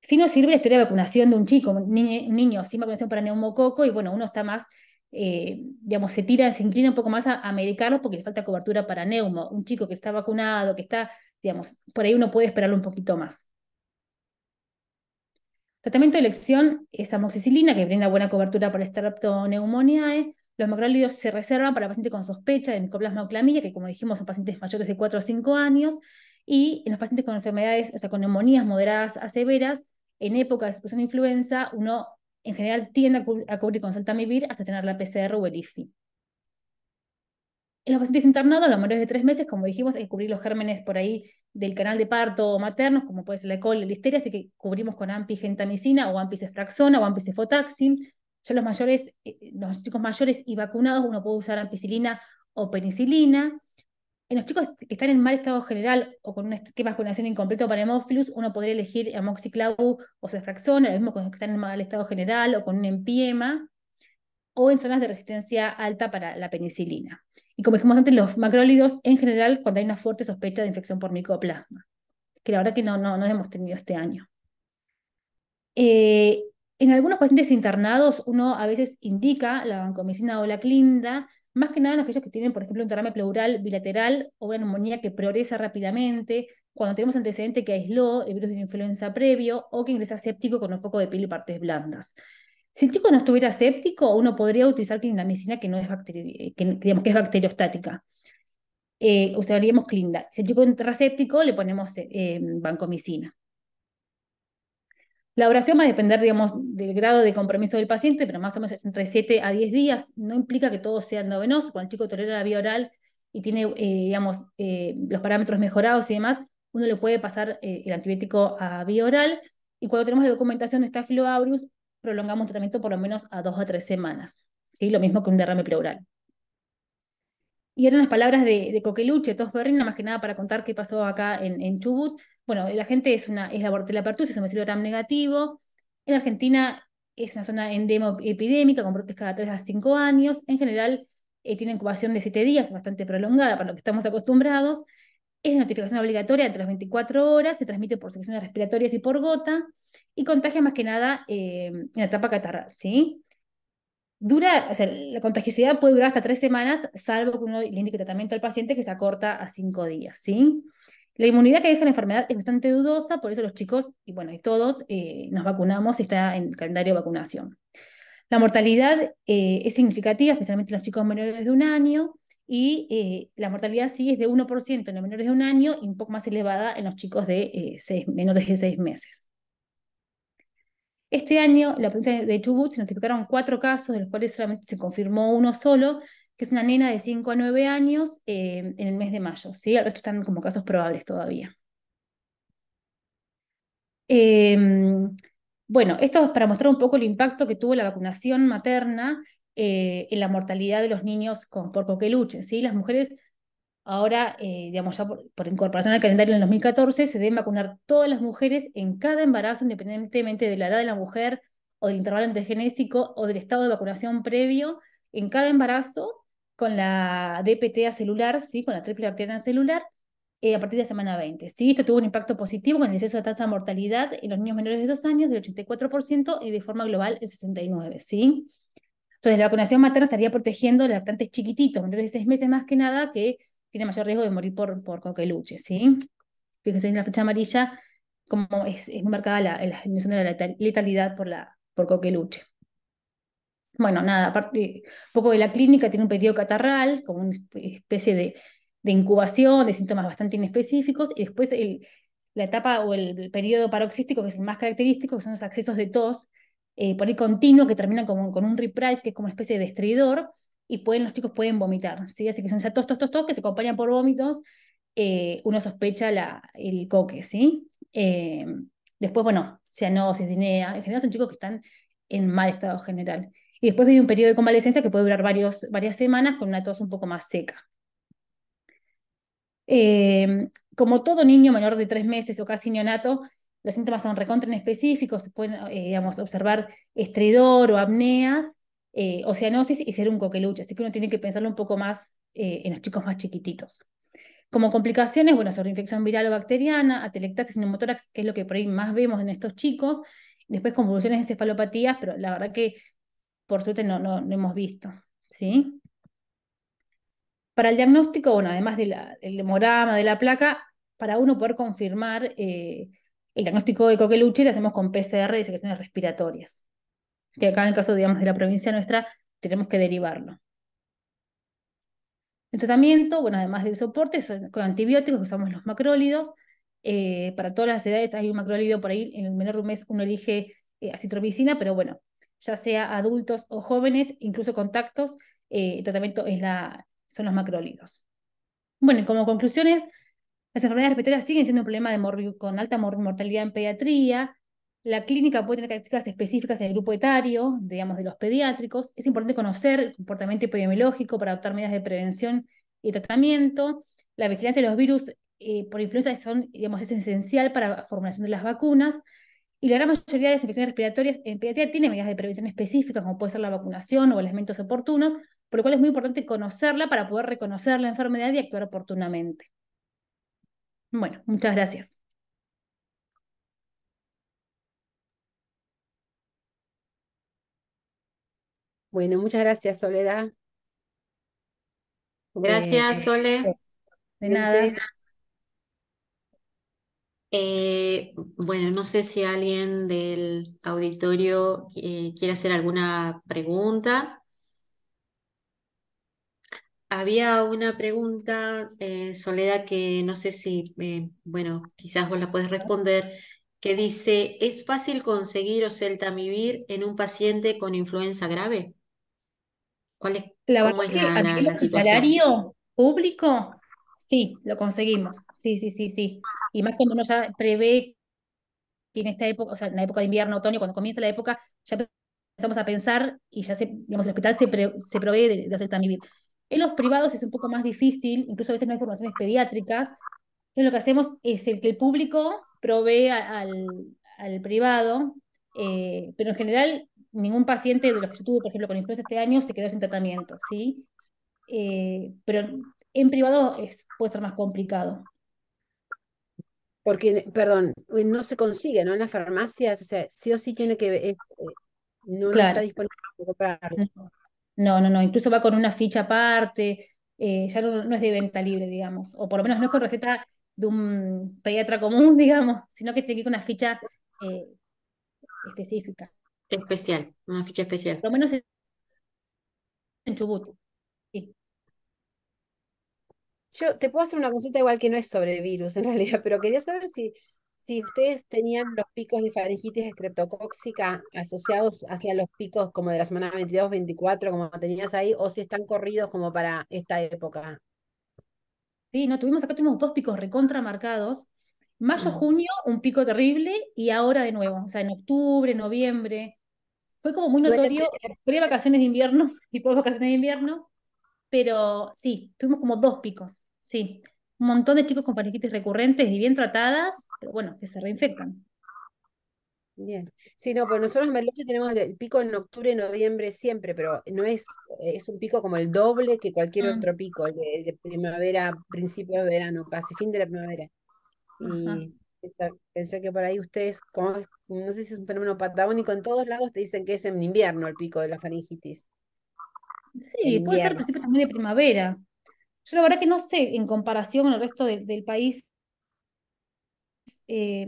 Si no sirve la historia de vacunación de un chico, un niño, sin vacunación para neumococo, y bueno, uno está más, eh, digamos, se tira, se inclina un poco más a, a medicarlo porque le falta cobertura para neumo. Un chico que está vacunado, que está, digamos, por ahí uno puede esperarlo un poquito más. Tratamiento de elección es amoxicilina, que brinda buena cobertura para el neumoniae, los macrólidos se reservan para pacientes con sospecha de micoplasma o clamidia, que como dijimos son pacientes mayores de 4 o 5 años, y en los pacientes con enfermedades, o sea, con neumonías moderadas a severas, en épocas de exposición de influenza, uno en general tiende a, cubrir con saltamivir hasta tener la PCR o el IFI. En los pacientes internados, los mayores de tres meses, como dijimos, hay que cubrir los gérmenes por ahí del canal de parto o maternos, como puede ser la col, la listeria, así que cubrimos con ampigentamicina o ampicefraxona o ampicefotaxin, son los mayores, eh, eh, los chicos mayores y vacunados, uno puede usar ampicilina o penicilina. En los chicos que están en mal estado general o con una esquema de vacunación incompleto para hemófilos, uno podría elegir amoxiclavu o cefraxona, lo mismo con los que están en mal estado general o con un empiema, o en zonas de resistencia alta para la penicilina. Y como dijimos antes, los macrólidos en general cuando hay una fuerte sospecha de infección por micoplasma, que la verdad que no, no, hemos tenido este año. Eh, en algunos pacientes internados, uno a veces indica la vancomicina o la clinda, más que nada en aquellos que tienen, por ejemplo, un derrame pleural bilateral o una neumonía que progresa rápidamente, cuando tenemos antecedente que aisló el virus de influenza previo o que ingresa séptico con un foco de piel y partes blandas. Si el chico no estuviera séptico, uno podría utilizar clindamicina que no es, eh, que, bacteriostática. Eh, usaríamos clinda. Si el chico entra séptico, le ponemos eh, eh vancomicina. La duración va a depender, digamos, del grado de compromiso del paciente, pero más o menos entre 7 a 10 días. No implica que todo sea endovenoso. Cuando el chico tolera la vía oral y tiene, eh, digamos, eh, los parámetros mejorados y demás, uno le puede pasar eh, el antibiótico a vía oral. Y cuando tenemos la documentación de Staphylococcus prolongamos el tratamiento por lo menos a 2 a 3 semanas. ¿sí? Lo mismo que un derrame pleural. Y eran las palabras de, de Coqueluche, nada más que nada para contar qué pasó acá en Chubut bueno, la gente es, una, es la es un negativo. En Argentina es una zona endemo epidémica con brotes cada 3 a 5 años. En general eh, tiene incubación de 7 días, bastante prolongada para lo que estamos acostumbrados. Es notificación obligatoria entre las 24 horas, se transmite por secciones respiratorias y por gota, y contagia más que nada eh, en la etapa catarral, ¿sí? Dura, o sea, la contagiosidad puede durar hasta tres semanas, salvo que uno le indique tratamiento al paciente que se acorta a cinco días, ¿sí? La inmunidad que deja la enfermedad es bastante dudosa, por eso los chicos, y bueno, y todos eh, nos vacunamos, y está en el calendario de vacunación. La mortalidad eh, es significativa, especialmente en los chicos menores de un año, y eh, la mortalidad sí es de 1% en los menores de un año y un poco más elevada en los chicos de seis, menores de seis meses. Este año, la provincia de Chubut se notificaron cuatro casos, de los cuales solamente se confirmó uno solo, que es una nena de 5 a 9 años eh, en el mes de mayo. ¿sí? El resto están como casos probables todavía. Em, bueno, esto es para mostrar un poco el impacto que tuvo la vacunación materna eh, en la mortalidad de los niños con, por coqueluche. ¿sí? Las mujeres ahora, eh, digamos, ya por, incorporación al calendario en 2014, se deben vacunar todas las mujeres en cada embarazo, independientemente de la edad de la mujer o del intervalo antigenésico o del estado de vacunación previo, en cada embarazo con la DPTA celular, ¿sí? con la triple bacteriana celular, eh, a partir de la semana 20. ¿sí? Esto tuvo un impacto positivo con el exceso de tasa de mortalidad en los niños menores de 2 años del 84% y de forma global el 69%. ¿sí? Entonces, la vacunación materna estaría protegiendo a los lactantes chiquititos, menores de 6 meses más que nada, que tienen mayor riesgo de morir por, por coqueluche. ¿sí? Fíjense en la fecha amarilla, como es, marcada la, la disminución de la letalidad por, la, por coqueluche bueno, nada, aparte un poco de la clínica, tiene un periodo catarral, como una especie de, incubación, de síntomas bastante inespecíficos, y después la etapa o el, periodo paroxístico, que es el más característico, que son los accesos de tos, eh, por ahí continuo, que terminan con, con un reprise, que es como una especie de estridor, y los chicos pueden vomitar, ¿sí? Así que son esas tos, tos, tos, tos, que se acompañan por vómitos, eh, uno sospecha la, el coque, ¿sí? Eh, después, bueno, cianosis, dinea, en general son chicos que están en mal estado general. Y después viene un periodo de convalescencia que puede durar varios, varias semanas con una tos un poco más seca. Em, como todo niño menor de tres meses o casi neonato, los síntomas son recontra en específicos, se pueden eh, digamos, observar estridor o apneas, eh, oceanosis y ser un coqueluche, así que uno tiene que pensarlo un poco más eh, en los chicos más chiquititos. Como complicaciones, bueno, sobre infección viral o bacteriana, atelectasis neumotórax, que es lo que por ahí más vemos en estos chicos, después convulsiones encefalopatías, pero la verdad que por suerte no, no, hemos visto. ¿sí? Para el diagnóstico, bueno, además del de de la placa, para uno poder confirmar eh, el diagnóstico de coqueluche, lo hacemos con PCR y secreciones respiratorias. Que acá en el caso, digamos, de la provincia nuestra, tenemos que derivarlo. El tratamiento, bueno, además del soporte, con antibióticos, usamos los macrólidos. Eh, para todas las edades hay un macrólido por ahí, en el menor de un mes uno elige eh, pero bueno, ya sea adultos o jóvenes, incluso contactos, eh, el tratamiento es la, son los macrólidos. Bueno, como conclusiones, las enfermedades respiratorias siguen siendo un problema con alta mortalidad en pediatría. La clínica puede tener características específicas en el grupo etario, digamos, de los pediátricos. Es importante conocer el comportamiento epidemiológico para adoptar medidas de prevención y tratamiento. La vigilancia de los virus eh, por influenza es esencial para la formulación de las vacunas. Y la gran mayoría de las infecciones respiratorias en pediatría tiene medidas de prevención específicas, como puede ser la vacunación o elementos oportunos, por lo cual es muy importante conocerla para poder reconocer la enfermedad y actuar oportunamente. Bueno, muchas gracias. Bueno, muchas gracias, Soledad. Gracias, eh, Sole. De nada. Eh, bueno, no sé si alguien del auditorio eh, quiere hacer alguna pregunta. Había una pregunta, eh, Soledad, que no sé si, bueno, quizás vos la puedes responder, que dice, ¿es fácil conseguir oseltamivir en un paciente con influenza grave? ¿Cuál es, la cómo es la, ¿El salario público? Sí, lo conseguimos. Sí, sí, sí, sí. Y más cuando uno ya prevé que en esta época, o sea, en la época de invierno, otoño, cuando comienza la época, ya empezamos a pensar y ya sé digamos, el hospital se, se provee de, de vivir En los privados es un poco más difícil, incluso a veces no hay formaciones pediátricas. Entonces lo que hacemos es el que el público provee al, al privado, eh, pero en general ningún paciente de los que yo tuve, por ejemplo, con influenza este año, se quedó sin tratamiento, ¿sí? Eh, pero en privado es, puede ser más complicado porque, perdón, no se consigue, ¿no? En las farmacias, o sea, sí o sí tiene que, es, eh, no, está disponible para comprarlo. No, no, no, incluso va con una ficha aparte, eh, ya no, es de venta libre, digamos, o por lo menos no es con receta de un pediatra común, digamos, sino que tiene que ir con una ficha eh, específica. Especial, una ficha especial. Por lo menos en Chubut. Yo te puedo hacer una consulta igual que no es sobre el virus en realidad, pero quería saber si, si ustedes tenían los picos de faringitis estreptocóxica asociados hacia los picos como de la semana 22, 24, como tenías ahí, o si están corridos como para esta época. Sí, no, tuvimos acá tuvimos dos picos recontramarcados, Mayo, junio, un pico terrible y ahora de nuevo, o sea, en octubre, noviembre. Fue como muy notorio pre-vacaciones de invierno y por vacaciones de invierno, pero sí, tuvimos como dos picos. Sí, un montón de chicos con faringitis recurrentes y bien tratadas, pero bueno, que se reinfectan. Bien. Sí, no, pero nosotros en Bariloche tenemos el pico en octubre, y noviembre siempre, pero no es, es un pico como el doble que cualquier mm. otro pico, el de, primavera, principio de verano, casi fin de la primavera. Y pensé que por ahí ustedes, como, no sé si es un fenómeno patagónico, en todos lados te dicen que es en invierno el pico de la faringitis. Sí, puede ser principio también de primavera. Yo la verdad que no sé, en comparación con el resto del país, como eh,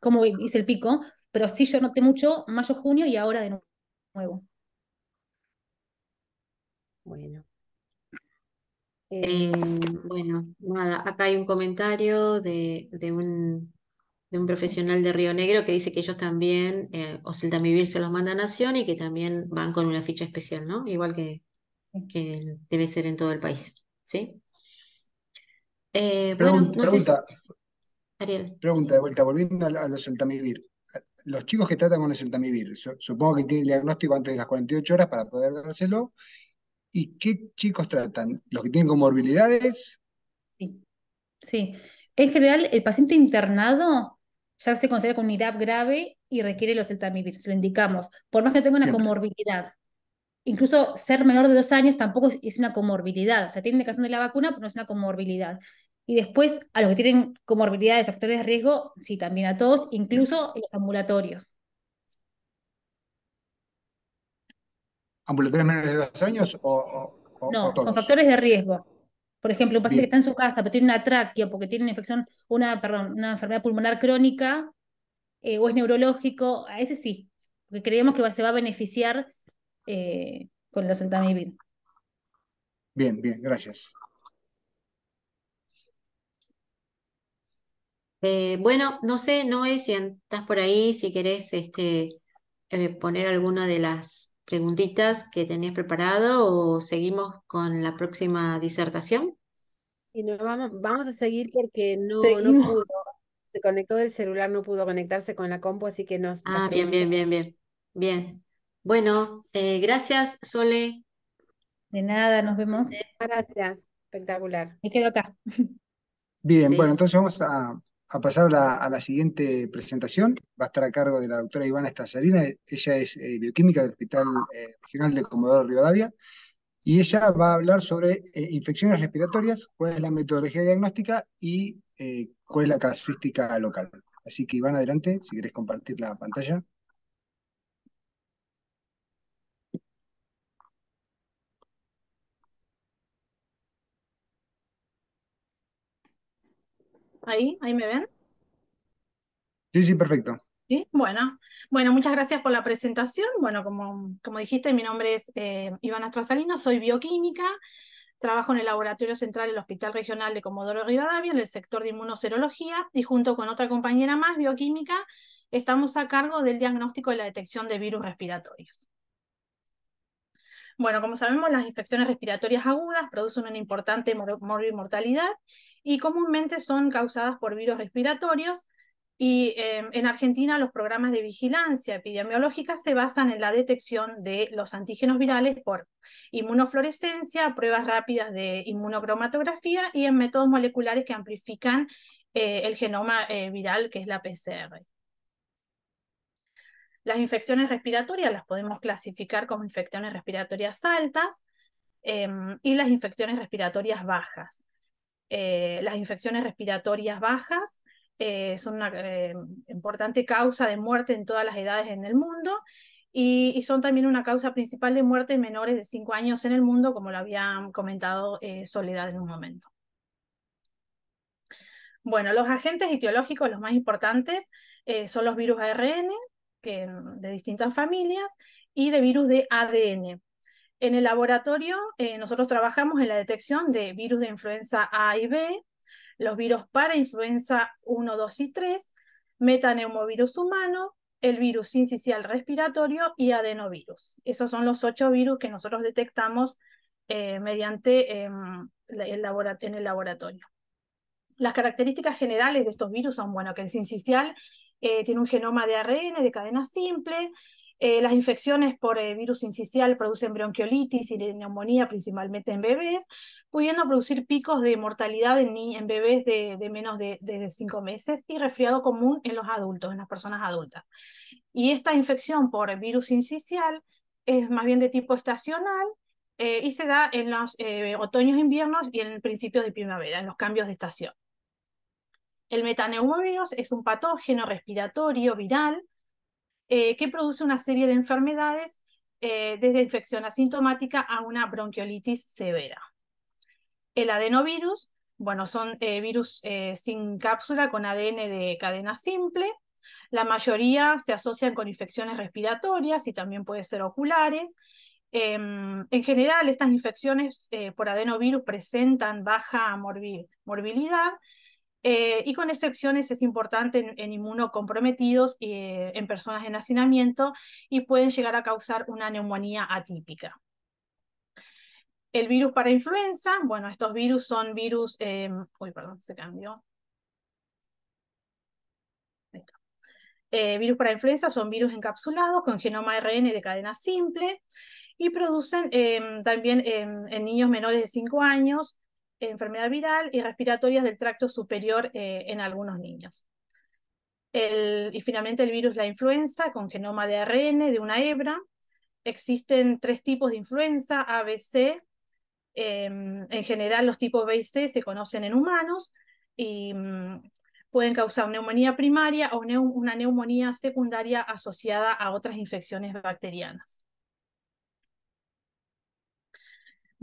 cómo hice el pico, pero sí yo noté mucho mayo, junio y ahora de nuevo. Bueno. Eh, em, bueno, nada, acá hay un comentario de, un, de, un, profesional de Río Negro que dice que ellos también, eh, Oseltamivir se los manda a Nación y que también van con una ficha especial, ¿no? Igual que, que debe ser en todo el país. ¿sí? Eh, pregunta, Ariel. pregunta de vuelta, volviendo a, los Celtamivir. Los chicos que tratan con el Celtamivir, supongo que tienen diagnóstico antes de las 48 horas para poder dárselo. ¿Y qué chicos tratan? ¿Los que tienen comorbilidades? Sí. Sí. En general, el paciente internado ya se considera con un IRAP grave y requiere los Celtamivir, se lo indicamos, por más que tenga una comorbilidad incluso ser menor de dos años tampoco es, una comorbilidad. O sea, tienen indicación de la vacuna, pero no es una comorbilidad. Y después, a los que tienen comorbilidades, factores de riesgo, sí, también a todos, incluso en los ambulatorios. ¿Ambulatorios menores de dos años o, No, o con factores de riesgo. Por ejemplo, un paciente que está en su casa, pero tiene una tráquea, porque tiene una infección, una, una enfermedad pulmonar crónica, eh, o es neurológico, a ese sí, porque creemos que se va a beneficiar eh, con los altamivir. Bien, bien, gracias. Eh, bueno, no sé, Noé, si estás por ahí, si querés este, eh, poner alguna de las preguntitas que tenías preparado o seguimos con la próxima disertación. Y no, vamos, vamos a seguir porque no, pudo. Se conectó del celular, no pudo conectarse con la compu, así que nos. Ah, bien, bien, bien, bien. Bien. Bueno, eh, gracias, Sole. De nada, nos vemos. Eh, gracias, espectacular. Me quedo acá. Bien, bueno, entonces vamos a, pasar a la siguiente presentación. Va a estar a cargo de la doctora Ivana Estasarina. Ella es eh, bioquímica del Hospital Regional de Comodoro Rivadavia. Y ella va a hablar sobre infecciones respiratorias, cuál es la metodología diagnóstica y cuál es la casuística local. Así que Iván, adelante, si querés compartir la pantalla. Ahí, ahí me ven. Sí, sí, perfecto. Bueno, bueno, muchas gracias por la presentación. Bueno, como, como dijiste, mi nombre es eh, Ivana Trasalino, soy bioquímica, trabajo en el Laboratorio Central del Hospital Regional de Comodoro Rivadavia, en el sector de inmunocerología, y junto con otra compañera más, bioquímica, estamos a cargo del diagnóstico y la detección de virus respiratorios. Bueno, como sabemos, las infecciones respiratorias agudas producen una importante mortalidad, y comúnmente son causadas por virus respiratorios. Y em, en Argentina los programas de vigilancia epidemiológica se basan en la detección de los antígenos virales por inmunofluorescencia, pruebas rápidas de inmunocromatografía y en métodos moleculares que amplifican eh, el genoma eh, viral, que es la PCR. Las infecciones respiratorias las podemos clasificar como infecciones respiratorias altas em, y las infecciones respiratorias bajas. Eh, las infecciones respiratorias bajas eh, son una eh, importante causa de muerte en todas las edades en el mundo y, son también una causa principal de muerte en menores de 5 años en el mundo, como lo había comentado Soledad en un momento. Bueno, los agentes etiológicos, los más importantes, son los virus ARN, que, de distintas familias, y de virus de ADN. En el laboratorio eh, nosotros trabajamos en la detección de virus de influenza A y B, los virus para influenza 1, 2 y 3, metaneumovirus humano, el virus sincicial respiratorio y adenovirus. Esos son los ocho virus que nosotros detectamos eh, mediante em, el en el laboratorio. Las características generales de estos virus son, bueno, que el sincicial eh, tiene un genoma de ARN de cadena simple, eh, las infecciones por eh, virus incisional producen bronquiolitis y neumonía principalmente en bebés, pudiendo producir picos de mortalidad en, bebés de, menos de, de, cinco meses y resfriado común en los adultos, en las personas adultas. Y esta infección por virus incisional es más bien de tipo estacional eh, y se da en los otoños, e inviernos y en principios de primavera, en los cambios de estación. El metaneumovirus es un patógeno respiratorio viral eh, que produce una serie de enfermedades, eh, desde infección asintomática a una bronquiolitis severa. El adenovirus, bueno, son eh, virus sin cápsula con ADN de cadena simple. La mayoría se asocian con infecciones respiratorias y también puede ser oculares. Em, en general, estas infecciones por adenovirus presentan baja morbilidad eh, y con excepciones es importante en, inmunocomprometidos, y eh, en personas de nacimiento y pueden llegar a causar una neumonía atípica. El virus para influenza, bueno, estos virus son virus, eh, uy, perdón, se cambió. virus para influenza son virus encapsulados con genoma RN de cadena simple y producen em, también em, en niños menores de 5 años enfermedad viral y respiratorias del tracto superior eh, en algunos niños. y finalmente el virus la influenza con genoma de ARN de una hebra. Existen tres tipos de influenza, A, B, C. Em, en general los tipos B y C se conocen en humanos y mm, pueden causar neumonía primaria o una neumonía secundaria asociada a otras infecciones bacterianas.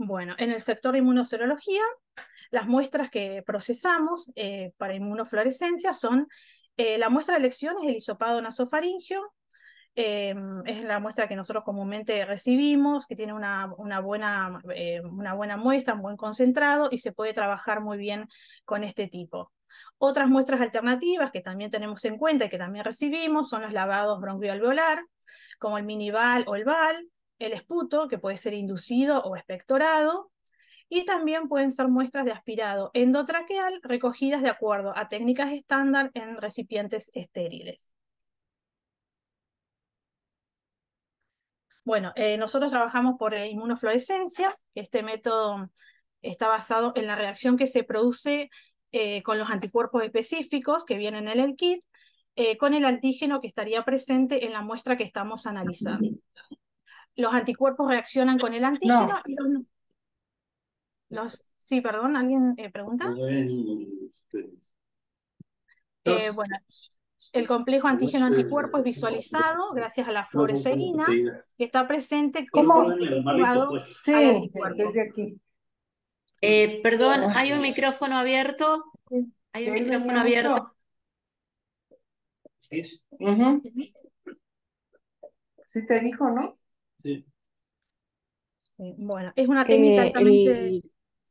Bueno, en el sector de inmunoserología, las muestras que procesamos eh, para inmunofluorescencia son eh, la muestra de lecciones es el hisopado nasofaringio, eh, es la muestra que nosotros comúnmente recibimos, que tiene una, buena, una buena muestra, un buen concentrado y se puede trabajar muy bien con este tipo. Otras muestras alternativas que también tenemos en cuenta y que también recibimos son los lavados bronquioalveolar, como el minival o el VAL, el esputo, que puede ser inducido o expectorado, y también pueden ser muestras de aspirado endotraqueal recogidas de acuerdo a técnicas estándar en recipientes estériles. Bueno, eh, nosotros trabajamos por inmunofluorescencia. Este método está basado en la reacción que se produce eh, con los anticuerpos específicos que vienen en el kit, eh, con el antígeno que estaría presente en la muestra que estamos analizando los anticuerpos reaccionan con el antígeno los, sí, perdón, ¿alguien eh, pregunta? Este, eh, bueno, el complejo antígeno-anticuerpo eh, es visualizado gracias a la fluorescerina que está presente como pues. Sí, desde aquí. perdón, oh. hay un micrófono abierto. Hay un micrófono abierto. Sí te dijo, ¿no? Sí. Bueno, es una técnica eh, altamente...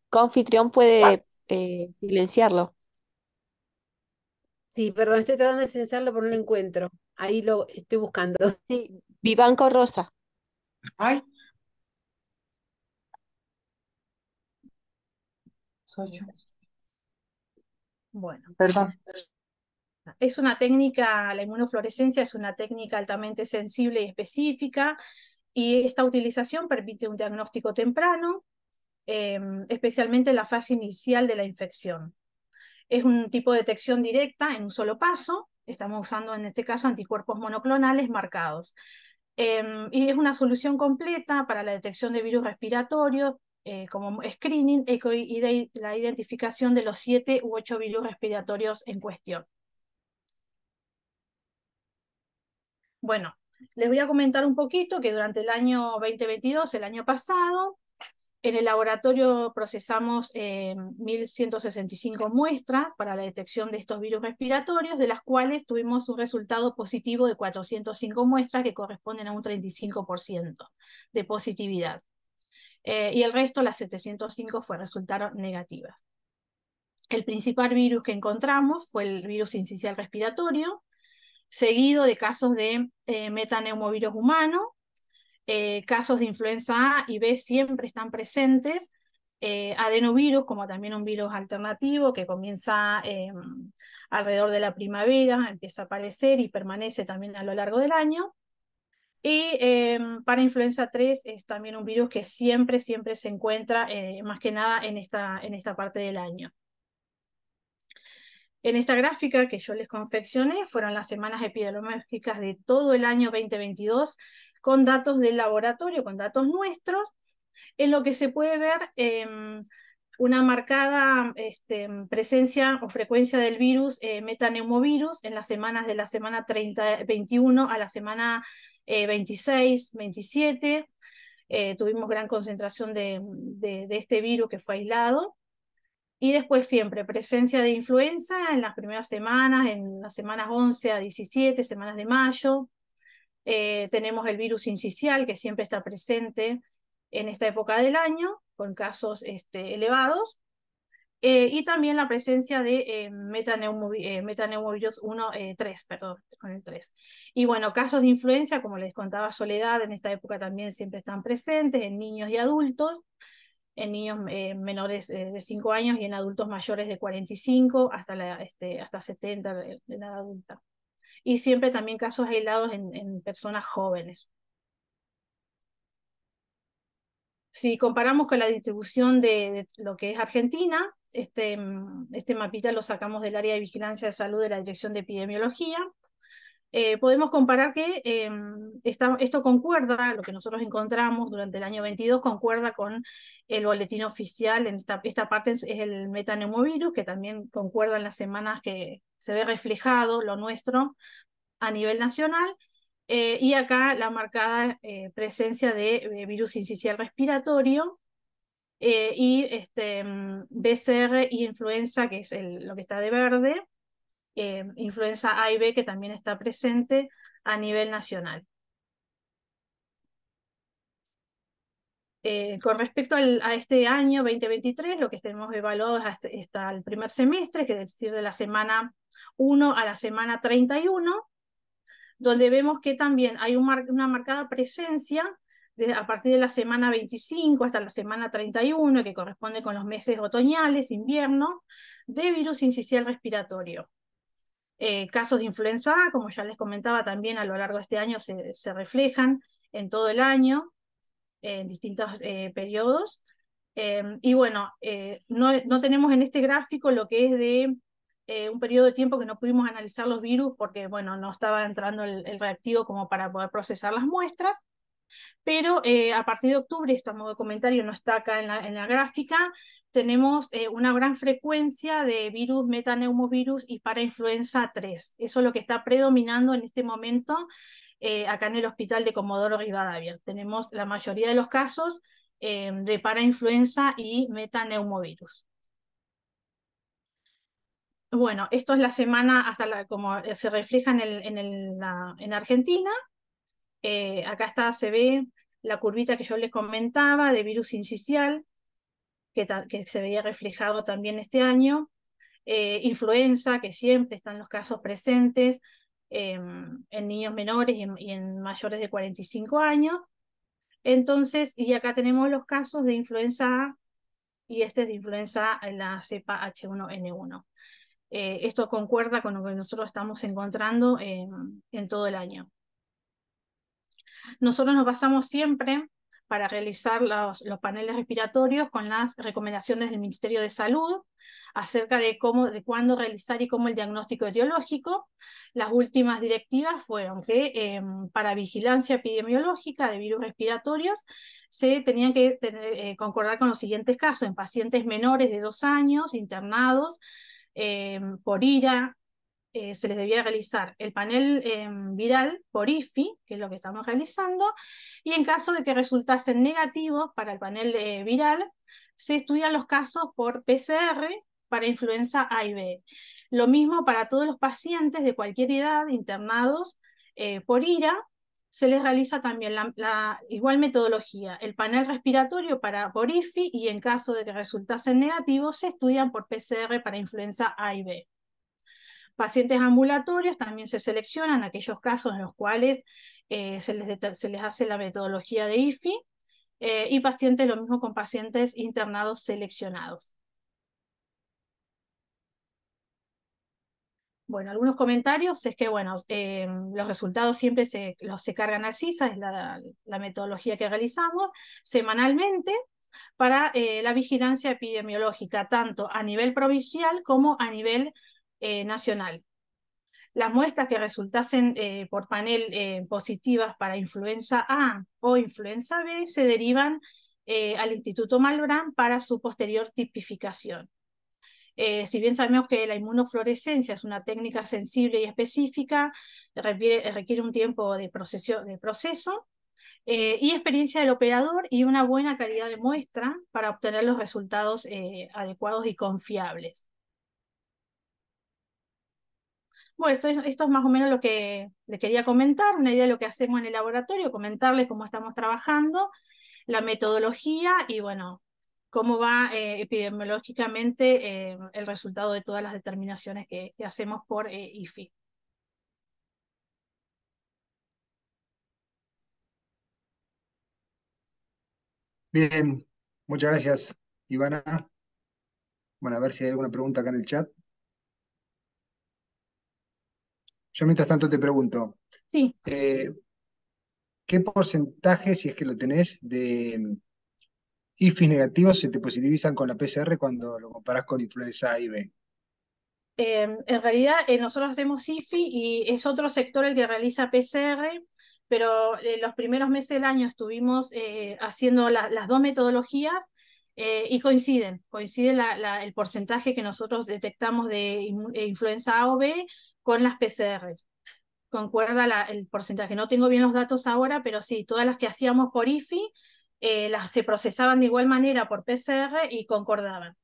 confitrión puede eh, silenciarlo. Sí, perdón, estoy tratando de silenciarlo, por un encuentro. Ahí lo estoy buscando. Sí, Vivanco Rosa. Ay. Soy Bueno. Perdón. Es una técnica, la inmunofluorescencia es una técnica altamente sensible y específica y esta utilización permite un diagnóstico temprano, eh, especialmente en la fase inicial de la infección. Es un tipo de detección directa en un solo paso. Estamos usando en este caso anticuerpos monoclonales marcados. Eh, y es una solución completa para la detección de virus respiratorios, eh, como screening y la identificación de los siete u ocho virus respiratorios en cuestión. Bueno, les voy a comentar un poquito que durante el año 2022, el año pasado, en el laboratorio procesamos 1.165 eh, muestras para la detección de estos virus respiratorios, de las cuales tuvimos un resultado positivo de 405 muestras que corresponden a un 35% de positividad. Eh, y el resto, las 705, fue, resultaron negativas. El principal virus que encontramos fue el virus incisional respiratorio, seguido de casos de eh, metaneumovirus humano, eh, casos de influenza A y B siempre están presentes, eh, adenovirus como también un virus alternativo que comienza alrededor de la primavera, empieza a aparecer y permanece también a lo largo del año. Y para influenza 3 es también un virus que siempre, siempre se encuentra, más que nada, en esta, en esta parte del año. En esta gráfica que yo les confeccioné fueron las semanas epidemiológicas de todo el año 2022 con datos del laboratorio, con datos nuestros, en lo que se puede ver em, una marcada este, presencia o frecuencia del virus eh, metaneumovirus en las semanas de la semana 30, 21 a la semana 26, eh, 27. Eh, tuvimos gran concentración de este virus que fue aislado. Y después siempre presencia de influenza en las primeras semanas, en las semanas 11 a 17, semanas de mayo. Eh, tenemos el virus incisional que siempre está presente en esta época del año, con casos este, elevados. Eh, y también la presencia de eh, metaneumovirus 1, 3, perdón, con el 3. Y bueno, casos de influenza, como les contaba Soledad, en esta época también siempre están presentes en niños y adultos en niños eh, menores eh, de 5 años y en adultos mayores de 45 hasta, la, este, hasta 70 de, de, edad adulta. Y siempre también casos aislados en, en personas jóvenes. Si comparamos con la distribución de, de lo que es Argentina, este, este mapita lo sacamos del área de vigilancia de salud de la Dirección de Epidemiología eh, podemos comparar que em, esto concuerda, lo que nosotros encontramos durante el año 22 concuerda con el boletín oficial, en esta, parte es el metanemovirus, que también concuerda en las semanas que se ve reflejado lo nuestro a nivel nacional, eh, y acá la marcada eh, presencia de virus incisional respiratorio, y este, em, BCR y influenza, que es lo que está de verde, eh, influenza A y B que también está presente a nivel nacional. Eh, con respecto a este año 2023, lo que tenemos evaluado es hasta, el primer semestre, que es decir, de la semana 1 a la semana 31, donde vemos que también hay una marcada presencia a partir de la semana 25 hasta la semana 31, que corresponde con los meses otoñales, invierno, de virus incisional respiratorio. Eh, casos de influenza como ya les comentaba, también a lo largo de este año se, reflejan en todo el año, en distintos eh, periodos. Em, y bueno, eh, no, no, tenemos en este gráfico lo que es de un periodo de tiempo que no pudimos analizar los virus porque, bueno, no estaba entrando el, reactivo como para poder procesar las muestras. Pero a partir de octubre, esto a modo de comentario no está acá en la, en la gráfica, tenemos eh, una gran frecuencia de virus metaneumovirus y parainfluenza 3. Eso es lo que está predominando en este momento eh, acá en el hospital de Comodoro Rivadavia. Tenemos la mayoría de los casos eh, de parainfluenza y metaneumovirus. Bueno, esto es la semana hasta la, como se refleja en, en Argentina. acá está, se ve la curvita que yo les comentaba de virus incisional que, se veía reflejado también este año, eh, influenza, que siempre están los casos presentes em, en niños menores y en, mayores de 45 años. Entonces, y acá tenemos los casos de influenza A y este es de influenza en la cepa H1N1. Eh, esto concuerda con lo que nosotros estamos encontrando en todo el año. Nosotros nos basamos siempre para realizar los, paneles respiratorios con las recomendaciones del Ministerio de Salud acerca de cómo, de cuándo realizar y cómo el diagnóstico etiológico. Las últimas directivas fueron que em, para vigilancia epidemiológica de virus respiratorios se tenían que eh, concordar con los siguientes casos en pacientes menores de dos años internados em, por ira, eh, se les debía realizar el panel em, viral por IFI, que es lo que estamos realizando, y en caso de que resultasen negativos para el panel eh, viral, se estudian los casos por PCR para influenza A y B. Lo mismo para todos los pacientes de cualquier edad internados eh, por IRA, se les realiza también la, igual metodología, el panel respiratorio para por IFI y en caso de que resultasen negativos, se estudian por PCR para influenza A y B. Pacientes ambulatorios también se seleccionan aquellos casos en los cuales eh, se, les hace la metodología de IFI eh, y pacientes, lo mismo con pacientes internados seleccionados. Bueno, algunos comentarios es que, bueno, eh, los resultados siempre se, los se cargan al CISA, es la, metodología que realizamos semanalmente para la vigilancia epidemiológica, tanto a nivel provincial como a nivel eh, nacional. Las muestras que resultasen eh, por panel eh, positivas para influenza A o influenza B se derivan al Instituto Malbrán para su posterior tipificación. si bien sabemos que la inmunofluorescencia es una técnica sensible y específica, requiere, un tiempo de, proceso, y experiencia del operador y una buena calidad de muestra para obtener los resultados adecuados y confiables. Bueno, esto es, más o menos lo que les quería comentar, una idea de lo que hacemos en el laboratorio, comentarles cómo estamos trabajando, la metodología y bueno, cómo va eh, epidemiológicamente eh, el resultado de todas las determinaciones que, hacemos por IFI. Eh, Bien, muchas gracias, Ivana. Bueno, a ver si hay alguna pregunta acá en el chat. Yo mientras tanto te pregunto, sí. Eh, ¿qué porcentaje, si es que lo tenés, de IFI negativos se te positivizan con la PCR cuando lo comparás con influenza A y B? Eh, en realidad, eh, nosotros hacemos IFI y es otro sector el que realiza PCR, pero los primeros meses del año estuvimos haciendo las dos metodologías y coinciden, coincide el porcentaje que nosotros detectamos de influenza A o B con las PCR. Concuerda la, el porcentaje. No tengo bien los datos ahora, pero sí, todas las que hacíamos por IFI eh, las, se procesaban de igual manera por PCR y concordaban.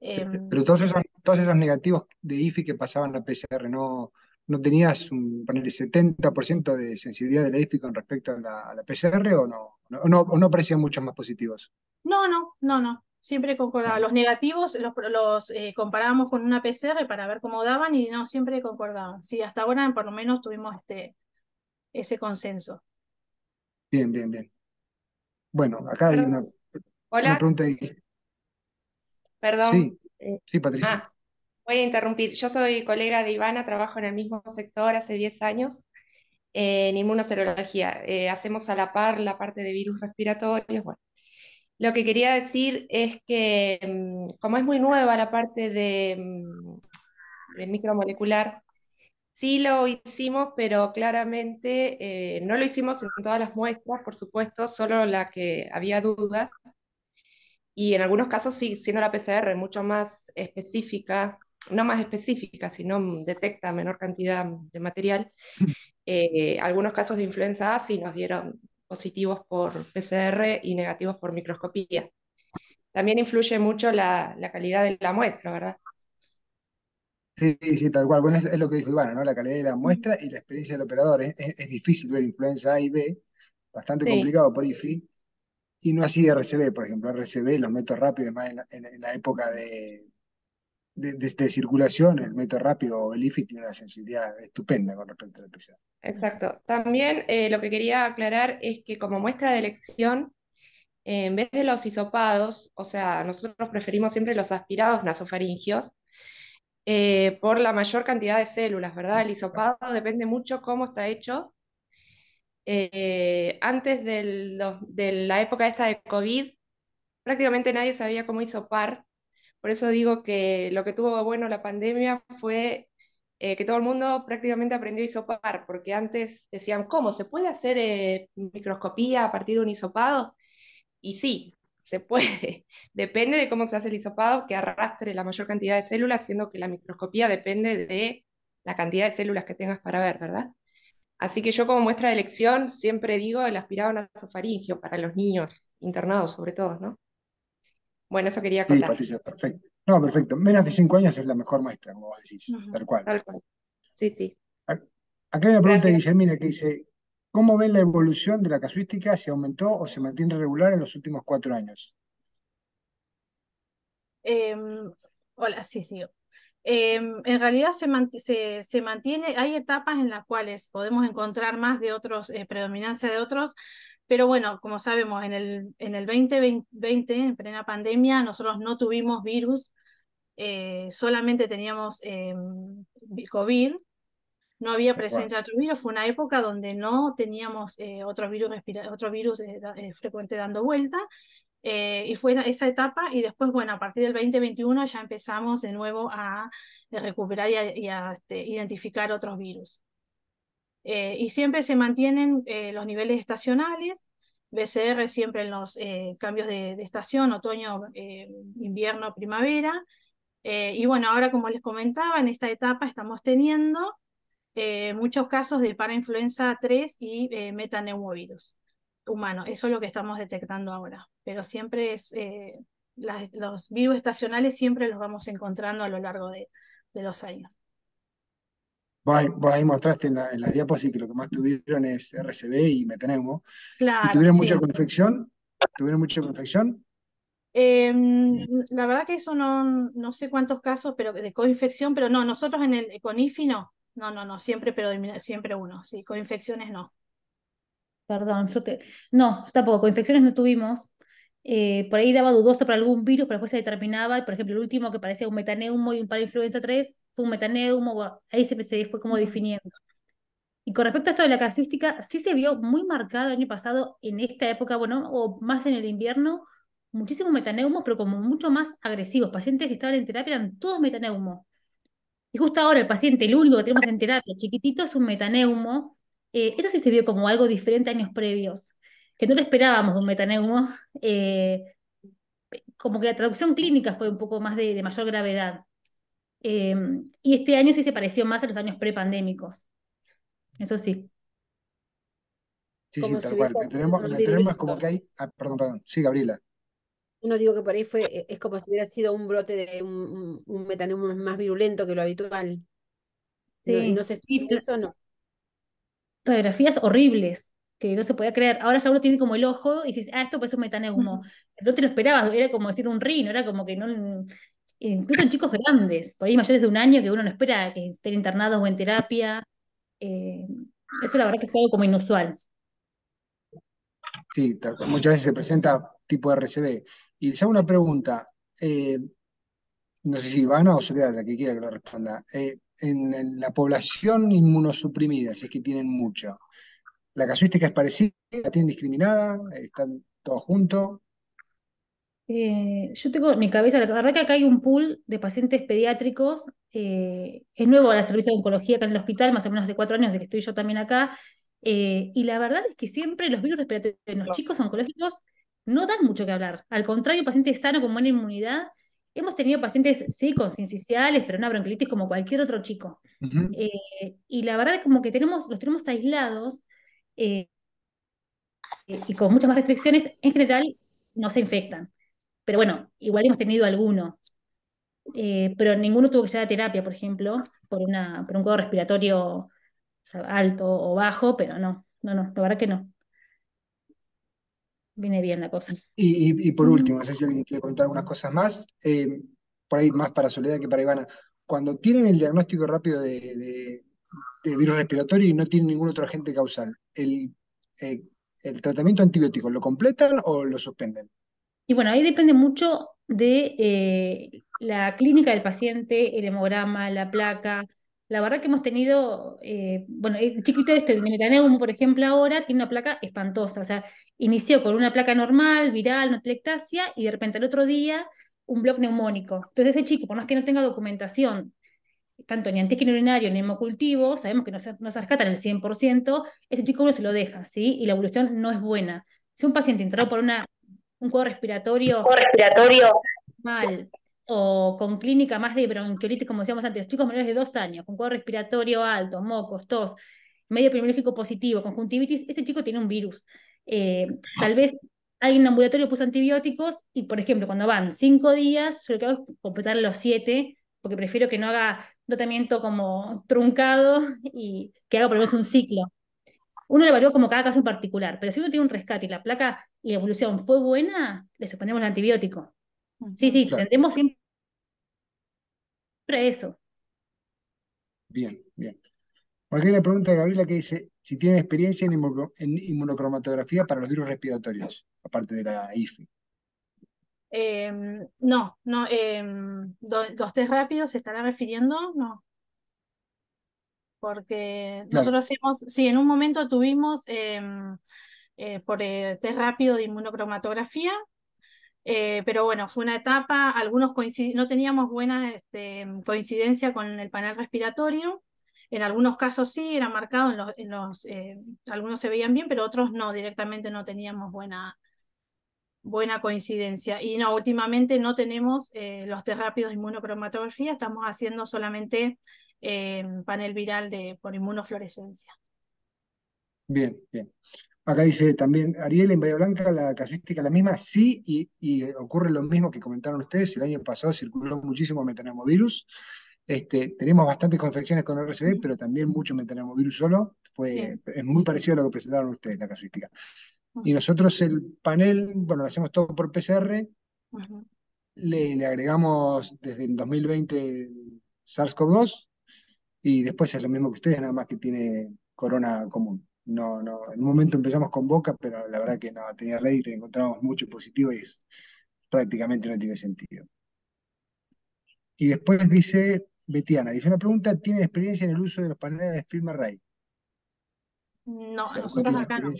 Em, pero todos esos, todos esos negativos de IFI que pasaban la PCR, ¿no, no tenías un el 70% de sensibilidad de la IFI con respecto a la, PCR o no, o no, parecían muchos más positivos? No, no, no, no. Siempre concordaba. Los negativos los, eh, comparábamos con una PCR para ver cómo daban y no, siempre concordaban. Sí, hasta ahora por lo menos tuvimos este, ese consenso. Bien, bien, bien. Bueno, acá hay una, pregunta. Perdón. Sí, eh, Patricia. Ah, voy a interrumpir. Yo soy colega de Ivana, trabajo en el mismo sector hace 10 años en inmunoserología. Eh, hacemos a la par la parte de virus respiratorios, bueno, lo que quería decir es que mm, como es muy nueva la parte de, mm, micromolecular, sí lo hicimos, pero claramente eh, no lo hicimos en todas las muestras, por supuesto, solo la que había dudas. Y en algunos casos sí, siendo la PCR mucho más específica, no más específica, sino mm, detecta menor cantidad de material. Eh, algunos casos de influenza A sí nos dieron positivos por PCR y negativos por microscopía. También influye mucho la, calidad de la muestra, ¿verdad? Sí, sí, tal cual. Bueno, es, lo que dijo Ivana, ¿no? La calidad de la muestra y la experiencia del operador. Es, difícil ver influenza A y B, bastante complicado por IFI, y no así de RCB, por ejemplo. RCB los métodos rápidos, más en la época de, de, circulación, el método rápido o el IFI tiene una sensibilidad estupenda con respecto al Exacto. También eh, lo que quería aclarar es que como muestra de elección, eh, en vez de los hisopados, o sea, nosotros preferimos siempre los aspirados nasofaringios, eh, por la mayor cantidad de células, ¿verdad? El hisopado depende mucho cómo está hecho. antes de la época esta de COVID, prácticamente nadie sabía cómo hisopar por eso digo que lo que tuvo bueno la pandemia fue eh, que todo el mundo prácticamente aprendió a isopar, porque antes decían, ¿cómo? ¿Se puede hacer eh, microscopía a partir de un isopado? Y sí, se puede. Depende de cómo se hace el isopado, que arrastre la mayor cantidad de células, siendo que la microscopía depende de la cantidad de células que tengas para ver, ¿verdad? Así que yo como muestra de elección siempre digo el aspirado nasofaringio para los niños internados sobre todo, ¿no? Bueno, eso quería contar. Sí, Patricia, perfecto. No, perfecto. Menos de cinco años es la mejor maestra, como vos decís, tal cual. Tal Sí, sí. Acá hay una pregunta de Guillermina que dice, ¿cómo ven la evolución de la casuística? ¿Se aumentó o se mantiene regular en los últimos cuatro años? Em, hola, sí, sí. Em, en realidad se, se, mantiene, hay etapas en las cuales podemos encontrar más de otros, eh, predominancia de otros, pero bueno, como sabemos, en el, en el 2020, en plena pandemia, nosotros no tuvimos virus, eh, solamente teníamos eh, COVID, no había presencia de otro virus, fue una época donde no teníamos eh, otros virus, otro virus frecuente dando vuelta, y fue esa etapa y después, bueno, a partir del 2021 ya empezamos de nuevo a, recuperar y a, este, identificar otros virus. Eh, y siempre se mantienen eh, los niveles estacionales, BCR siempre en los eh, cambios de, estación, otoño, invierno, primavera. y bueno, ahora como les comentaba, en esta etapa estamos teniendo muchos casos de parainfluenza 3 y metaneumovirus humano. Eso es lo que estamos detectando ahora. Pero siempre es, los virus estacionales siempre los vamos encontrando a lo largo de los años. Vos ahí, mostraste en, las diapositivas que lo que más tuvieron es RCB y tenemos. Claro. ¿Tuvieron mucha confección? ¿Tuvieron mucha confección? Em, la verdad que eso no, no sé cuántos casos pero de coinfección, pero no, nosotros en el con IFI no. No, no, no, siempre, pero siempre uno, sí, infecciones no. Perdón, yo te. No, tampoco, coinfecciones no tuvimos, eh, por ahí daba dudoso para algún virus, pero después se determinaba, por ejemplo, el último que parecía un metaneumo y un de influenza 3 fue un metaneumo, ahí se, fue como definiendo. Y con respecto a esto de la casuística, sí se vio muy marcado el año pasado en esta época, bueno, o más en el invierno, muchísimos metaneumos, pero como mucho más agresivos. Pacientes que estaban en terapia eran todos metaneumos. Y justo ahora el paciente, el único que tenemos en terapia, chiquitito, es un metaneumo. Eh, eso sí se vio como algo diferente a años previos no lo esperábamos de un metaneumo, eh, como que la traducción clínica fue un poco más de, mayor gravedad. Eh, y este año sí se pareció más a los años prepandémicos. Eso sí. Sí, sí, tal cual. tenemos como que hay. Ah, perdón, perdón. Sí, Gabriela. uno digo que por ahí fue, eh, es como si hubiera sido un brote de un, un metaneumo más virulento que lo habitual. Sí, no, sé si eso no. Radiografías horribles, que no se podía creer. Ahora ya uno tiene como el ojo y dices, ah, esto pues un metaneumo. No te lo esperabas, era como decir un rino, era como que no. Incluso en chicos grandes, por ahí mayores de un año que uno no espera que estén internados o en terapia. Eh, eso la verdad que es algo como inusual. Sí, muchas veces se presenta tipo RCB. Y les hago una pregunta. Eh, no sé si Ivana o Soledad, la que quiera que lo responda. Eh, en, la población inmunosuprimida, si es que tienen mucho, la casuística es parecida, la tienen discriminada, están todos juntos. Eh, yo tengo mi cabeza, la verdad que acá hay un pool de pacientes pediátricos, eh, es nuevo la servicio de oncología acá en el hospital, más o menos hace cuatro años desde que estoy yo también acá, eh, y la verdad es que siempre los virus respiratorios en los chicos oncológicos no dan mucho que hablar, al contrario, pacientes sanos con buena inmunidad, hemos tenido pacientes, sí, con sinciciales, pero una bronquilitis como cualquier otro chico, y la verdad es como que tenemos, los tenemos aislados, eh, eh, y con muchas más restricciones, en general no se infectan. Pero bueno, igual hemos tenido alguno. Eh, pero ninguno tuvo que llegar a terapia, por ejemplo, por, una, por un codo respiratorio alto o bajo, pero no, no, no, la verdad que no. Viene bien la cosa. Y, por último, no sé si alguien quiere contar algunas cosas más, por ahí más para Soledad que para Ivana. Cuando tienen el diagnóstico rápido de, de eh, virus respiratorio y no tiene ningún otro agente causal. Eh, el, tratamiento antibiótico lo completan o lo suspenden? Y bueno, ahí depende mucho de eh, la clínica del paciente, el hemograma, la placa. La verdad que hemos tenido, bueno, el chiquito este de metaneum, por ejemplo, ahora tiene una placa espantosa. O sea, inició con una placa normal, viral, no plectasia, y de repente al otro día un bloc neumónico. Entonces ese chico, por más que no tenga documentación tanto ni urinario ni hemocultivo, sabemos que no se, rescatan el 100%, ese chico uno se lo deja, ¿sí? Y la evolución no es buena. Si un paciente entró por una, un cuadro respiratorio, respiratorio mal o con clínica más de bronquiolitis, como decíamos antes, los chicos menores de dos años, con cuadro respiratorio alto, mocos, tos, medio epidemiológico positivo, conjuntivitis, ese chico tiene un virus. Eh, tal vez alguien en ambulatorio puso antibióticos y, por ejemplo, cuando van cinco días, yo lo que hago es completar los siete porque prefiero que no haga tratamiento como truncado y que haga por lo menos un ciclo. Uno lo evalúa como cada caso en particular, pero si uno tiene un rescate y la placa y la evolución fue buena, le suponemos el antibiótico. Sí, sí, tendremos siempre eso. Bien, bien. Porque aquí hay una pregunta de Gabriela que dice, si tiene experiencia en, inmunocromatografía para los virus respiratorios, aparte de la IFI. Em, no, no, em, los test rápidos se estará refiriendo, no. Porque nosotros hacemos, sí, en un momento tuvimos em, eh, por eh, test rápido de inmunocromatografía, eh, pero bueno, fue una etapa, algunos no teníamos buena este, coincidencia con el panel respiratorio. En algunos casos sí, era marcado, en los, en los algunos se veían bien, pero otros no, directamente no teníamos buena buena coincidencia. Y no, últimamente no tenemos eh, los rápidos de inmunocromatografía, estamos haciendo solamente eh, panel viral de, por inmunofluorescencia. Bien, bien. Acá dice también, Ariel, en Bahía Blanca la casuística la misma, sí, y, ocurre lo mismo que comentaron ustedes, el año pasado circuló muchísimo metanamovirus, este, tenemos bastantes confecciones con RCB, pero también mucho metanamovirus solo, fue, es muy parecido a lo que presentaron ustedes, la casuística. Y nosotros el panel, bueno, lo hacemos todo por PCR, le, agregamos desde el 2020 SARS-CoV-2 y después es lo mismo que ustedes, nada más que tiene corona común. No, no, en un momento empezamos con Boca, pero la verdad que no tenía te encontramos mucho positivo y es, prácticamente no tiene sentido. Y después dice Betiana, dice una pregunta, ¿tienen experiencia en el uso de los paneles de Ray? No, nosotros acá no.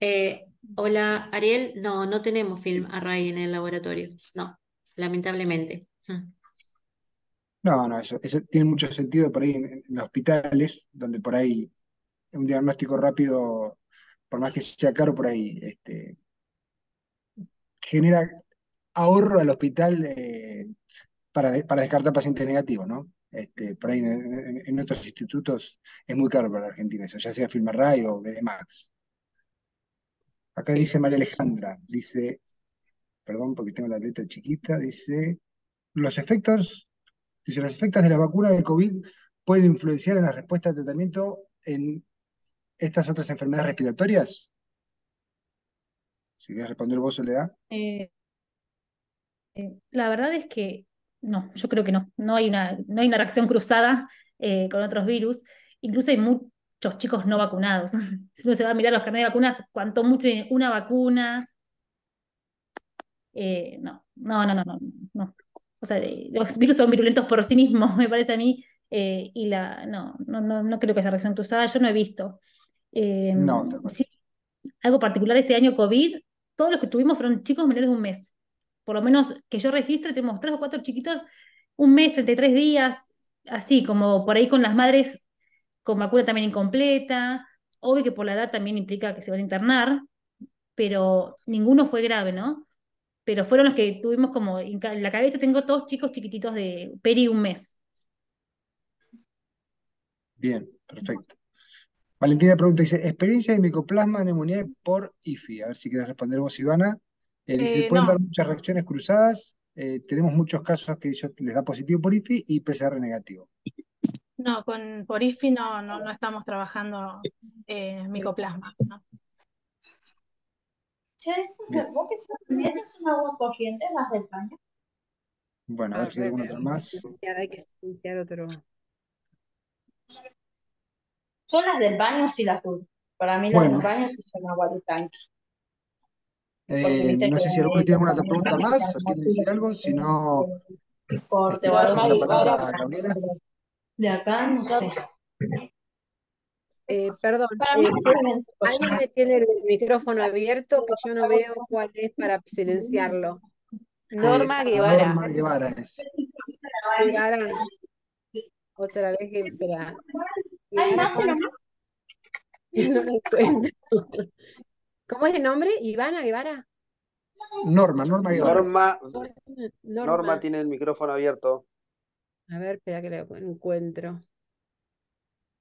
Eh, hola, Ariel. No, no tenemos film array en el laboratorio. No, lamentablemente. Hmm. No, no, eso, tiene mucho sentido por ahí en, los hospitales, donde por ahí un diagnóstico rápido, por más que sea caro, por ahí este, genera ahorro al hospital eh, para, para descartar pacientes negativos, ¿no? Este, por ahí en, otros institutos es muy caro para la Argentina eso, ya sea Filmarray o Max. Acá dice María Alejandra, dice, perdón porque tengo la letra chiquita, dice, los efectos, los efectos de la vacuna de COVID pueden influenciar en la respuesta de tratamiento en estas otras enfermedades respiratorias. Si quieres responder vos, Soledad. Eh, eh, la verdad es que no, yo creo que no. No hay una, no hay una reacción cruzada eh, con otros virus. Incluso hay muchos, los chicos no vacunados. si uno se va a mirar los carnes de vacunas, ¿cuánto mucho una vacuna. Eh, no, no, no, no, no, O sea, los virus son virulentos por sí mismos, me parece a mí, eh, y la, no, no, no, no, creo que haya reacción cruzada, yo no he visto. Em, no, algo particular este año COVID, todos los que tuvimos fueron chicos menores de un mes. Por lo menos que yo registre, tenemos tres o cuatro chiquitos, un mes, 33 días, así como por ahí con las madres con vacuna también incompleta, obvio que por la edad también implica que se van a internar, pero ninguno fue grave, ¿no? Pero fueron los que tuvimos como, en la cabeza tengo todos chicos chiquititos de peri un mes. Bien, perfecto. Valentina pregunta, dice, experiencia de micoplasma neumonía por IFI. A ver si quieres responder vos, Ivana. Eh, eh pueden dar muchas reacciones cruzadas. Eh, tenemos muchos casos que les da positivo por IFI y PCR negativo. No, con, por IFI no, no, estamos trabajando eh, micoplasma. Che, ¿vos que se son aguas corriente las del baño? Bueno, a ver si hay alguna otra más. Hay que iniciar otro. Son las del baño sí las dos. Para mí las del baño sí son agua de tanque. Eh, no sé si alguno tiene alguna pregunta más, o quiere decir algo, si no... dar este, la palabra a de acá no sé. Eh, perdón, eh, alguien tiene el micrófono abierto que yo no veo cuál es para silenciarlo. Norma Guevara. Norma Guevara es. Otra vez ¿Cómo es el nombre? ¿Ivana Guevara? Norma, Norma Guevara. Norma, Norma tiene el micrófono abierto. A ver, espera que lo encuentro.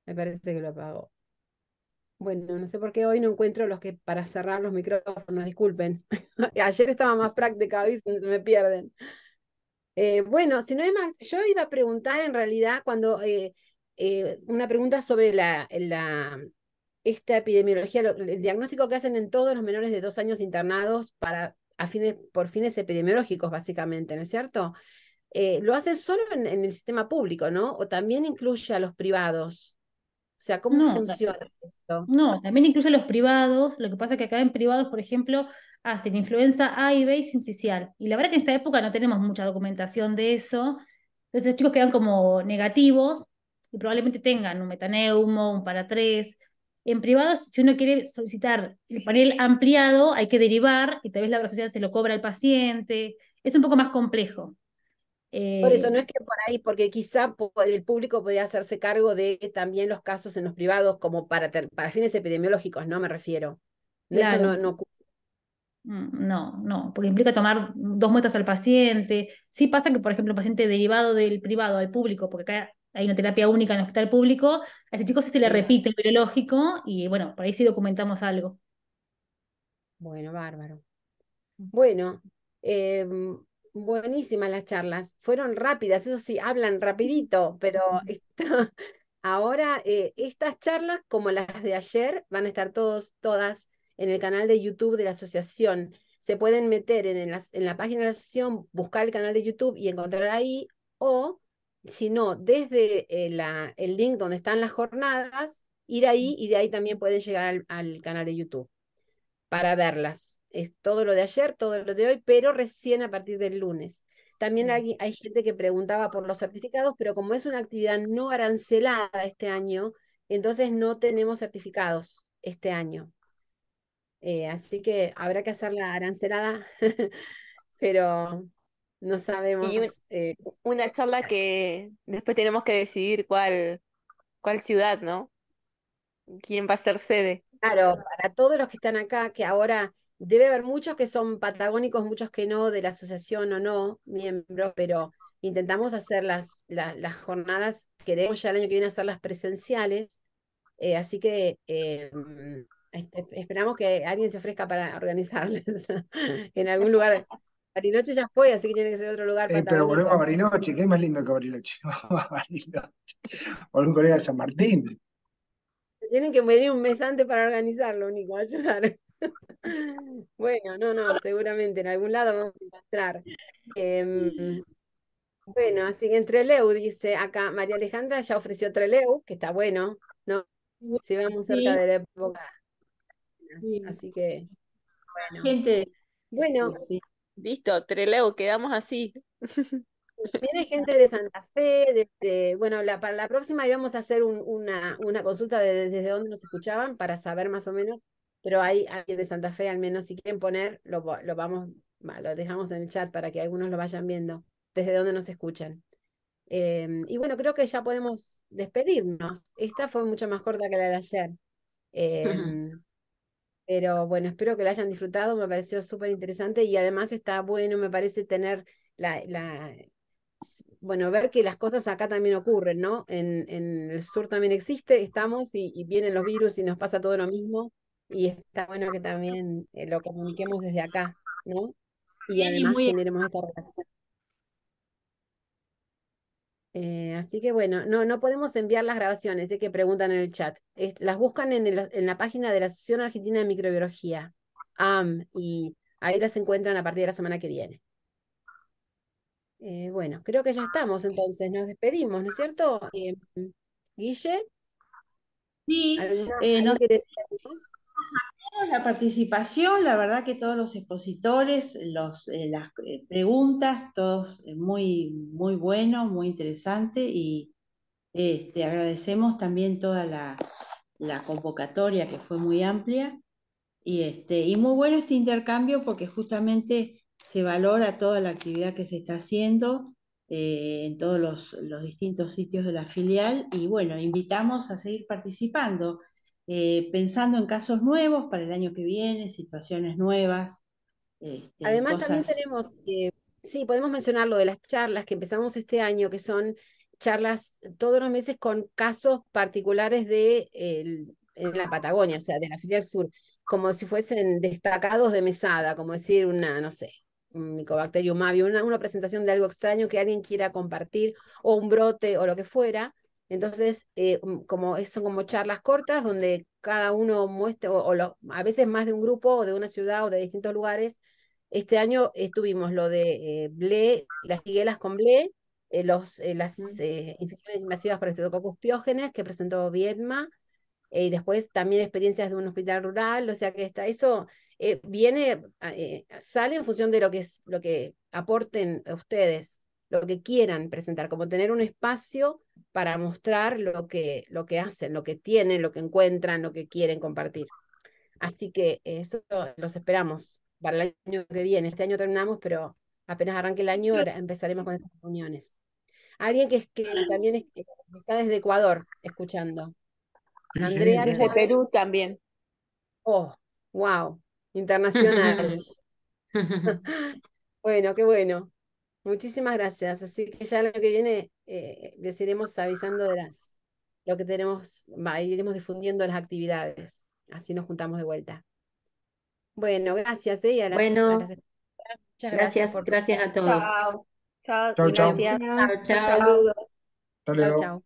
Me parece que lo apago. Bueno, no sé por qué hoy no encuentro los que para cerrar los micrófonos, disculpen. Ayer estaba más práctica, hoy se me pierden. Eh, bueno, si no hay más, yo iba a preguntar en realidad cuando eh, eh, una pregunta sobre la, esta epidemiología, el diagnóstico que hacen en todos los menores de dos años internados para a fines, por fines epidemiológicos, básicamente, ¿no es cierto? Eh, lo hace solo en, el sistema público, ¿no? O también incluye a los privados. O sea, ¿cómo funciona eso? No, también incluye a los privados. Lo que pasa es que acá en privados, por ejemplo, hacen influenza A y B y sincicial. Y la verdad que en esta época no tenemos mucha documentación de eso. Entonces los chicos quedan como negativos y probablemente tengan un metaneumo, un para tres. En privados, si uno quiere solicitar el panel ampliado, hay que derivar y tal vez la sociedad se lo cobra al paciente. Es un poco más complejo por eh, eso no es que por ahí, porque quizá el público podía hacerse cargo de también los casos en los privados como para, para fines epidemiológicos, ¿no? Me refiero. eso no, no... Mm, no, no, porque implica tomar dos muestras al paciente. Sí pasa que, por ejemplo, un paciente derivado del privado al público, porque acá hay una terapia única en el hospital público, a ese chico sí se le repite el biológico y bueno, por ahí sí documentamos algo. Bueno, bárbaro. Mm. Bueno, eh, buenísimas las charlas, fueron rápidas, eso sí, hablan rapidito, pero ahora eh, estas charlas, como las de ayer, van a estar todos, todas en el canal de YouTube de la asociación. Se pueden meter en, en, la, en la página de la asociación, buscar el canal de YouTube y encontrar ahí, o si no, desde eh, el link donde están las jornadas, ir ahí y de ahí también pueden llegar al canal de YouTube para verlas es todo lo de ayer, todo lo de hoy, pero recién a partir del lunes. También hay, hay gente que preguntaba por los certificados, pero como es una actividad no arancelada este año, entonces no tenemos certificados este año. Eh, así que habrá que hacer la arancelada, pero no sabemos. Eh, una charla ah. que después tenemos que decidir cuál, cuál ciudad, ¿no? ¿Quién va a ser sede? Claro, para todos los que están acá, que ahora debe haber muchos que son patagónicos, muchos que no, de la asociación o no, miembros, pero intentamos hacer las, las, jornadas, queremos ya el año que viene las presenciales, eh, así que eh, este, esperamos que alguien se ofrezca para organizarles en algún lugar. Bariloche ya fue, así que tiene que ser otro lugar. pero volvemos a Bariloche, ¿qué es más lindo que Bariloche? O algún colega de San Martín. Tienen que venir un mes antes para organizarlo, Nico, ayudar. bueno, no, no, seguramente en algún lado vamos a encontrar. Em, bueno, así que en Treleu dice acá, María Alejandra ya ofreció Treleu, que está bueno, ¿no? Si vamos cerca de la época. Así, que, bueno. Gente. Bueno. Listo, Treleu, quedamos así. Viene gente de Santa Fe, de, bueno, la, para la próxima íbamos a hacer una, una, consulta de desde dónde nos escuchaban para saber más o menos pero hay alguien de Santa Fe, al menos si quieren poner, lo, vamos, lo dejamos en el chat para que algunos lo vayan viendo, desde donde nos escuchan. Em, y bueno, creo que ya podemos despedirnos. Esta fue mucho más corta que la de ayer. Em, pero bueno, espero que la hayan disfrutado, me pareció súper interesante y además está bueno, me parece tener la, la, bueno, ver que las cosas acá también ocurren, ¿no? En, en el sur también existe, estamos y, y vienen los virus y nos pasa todo lo mismo y está bueno que también eh, lo comuniquemos desde acá, ¿no? Y además esta relación. Eh, así que bueno, no, no podemos enviar las grabaciones es que preguntan en el chat. las buscan en, la página de la Asociación Argentina de Microbiología, AM, y ahí las encuentran a partir de la semana que viene. Eh, bueno, creo que ya estamos entonces, nos despedimos, ¿no es cierto? Guille. Sí, no... decir la participación, la verdad que todos los expositores, eh, las eh, preguntas, todos eh, muy, muy bueno, muy interesante y este, agradecemos también toda la, convocatoria que fue muy amplia y, este, y muy bueno este intercambio porque justamente se valora toda la actividad que se está haciendo en todos los distintos sitios de la filial y bueno, invitamos a seguir participando. Eh, pensando en casos nuevos para el año que viene, situaciones nuevas. Este, Además, también tenemos, eh, sí, podemos mencionar lo de las charlas que empezamos este año, que son charlas todos los meses con casos particulares de en la Patagonia, o sea, de la filial sur, como si fuesen destacados de mesada, como decir una, no sé, un Mycobacterium una, una presentación de algo extraño que alguien quiera compartir, o un brote, o lo que fuera, entonces, eh, mm, como, son como charlas cortas donde cada uno muestra, o, a veces más de un grupo o de una ciudad o de distintos lugares. Este año estuvimos lo de eh, Ble, las higuelas con Ble, eh, los, las infecciones invasivas por estreptococos piógenes que presentó Vietma, y después también experiencias de un hospital rural, o sea que está eso viene, sale en función de lo que, lo que aporten ustedes lo que quieran presentar, como tener un espacio para mostrar lo que, lo que hacen, lo que tienen, lo que encuentran, lo que quieren compartir. Así que eso los esperamos para el año que viene. Este año terminamos, pero apenas arranque el año empezaremos con esas reuniones. Alguien que, es, que también está desde Ecuador escuchando. Andrea. de desde Perú también. Oh, wow, internacional. bueno, qué bueno. Muchísimas gracias. Así que ya lo que viene eh, les iremos avisando de las, lo que tenemos, va, iremos difundiendo las actividades. Así nos juntamos de vuelta. Bueno, gracias. Eh, bueno, gracias. gracias, a todos. Chao, chao. Chao, chao. Chao, chao. chao.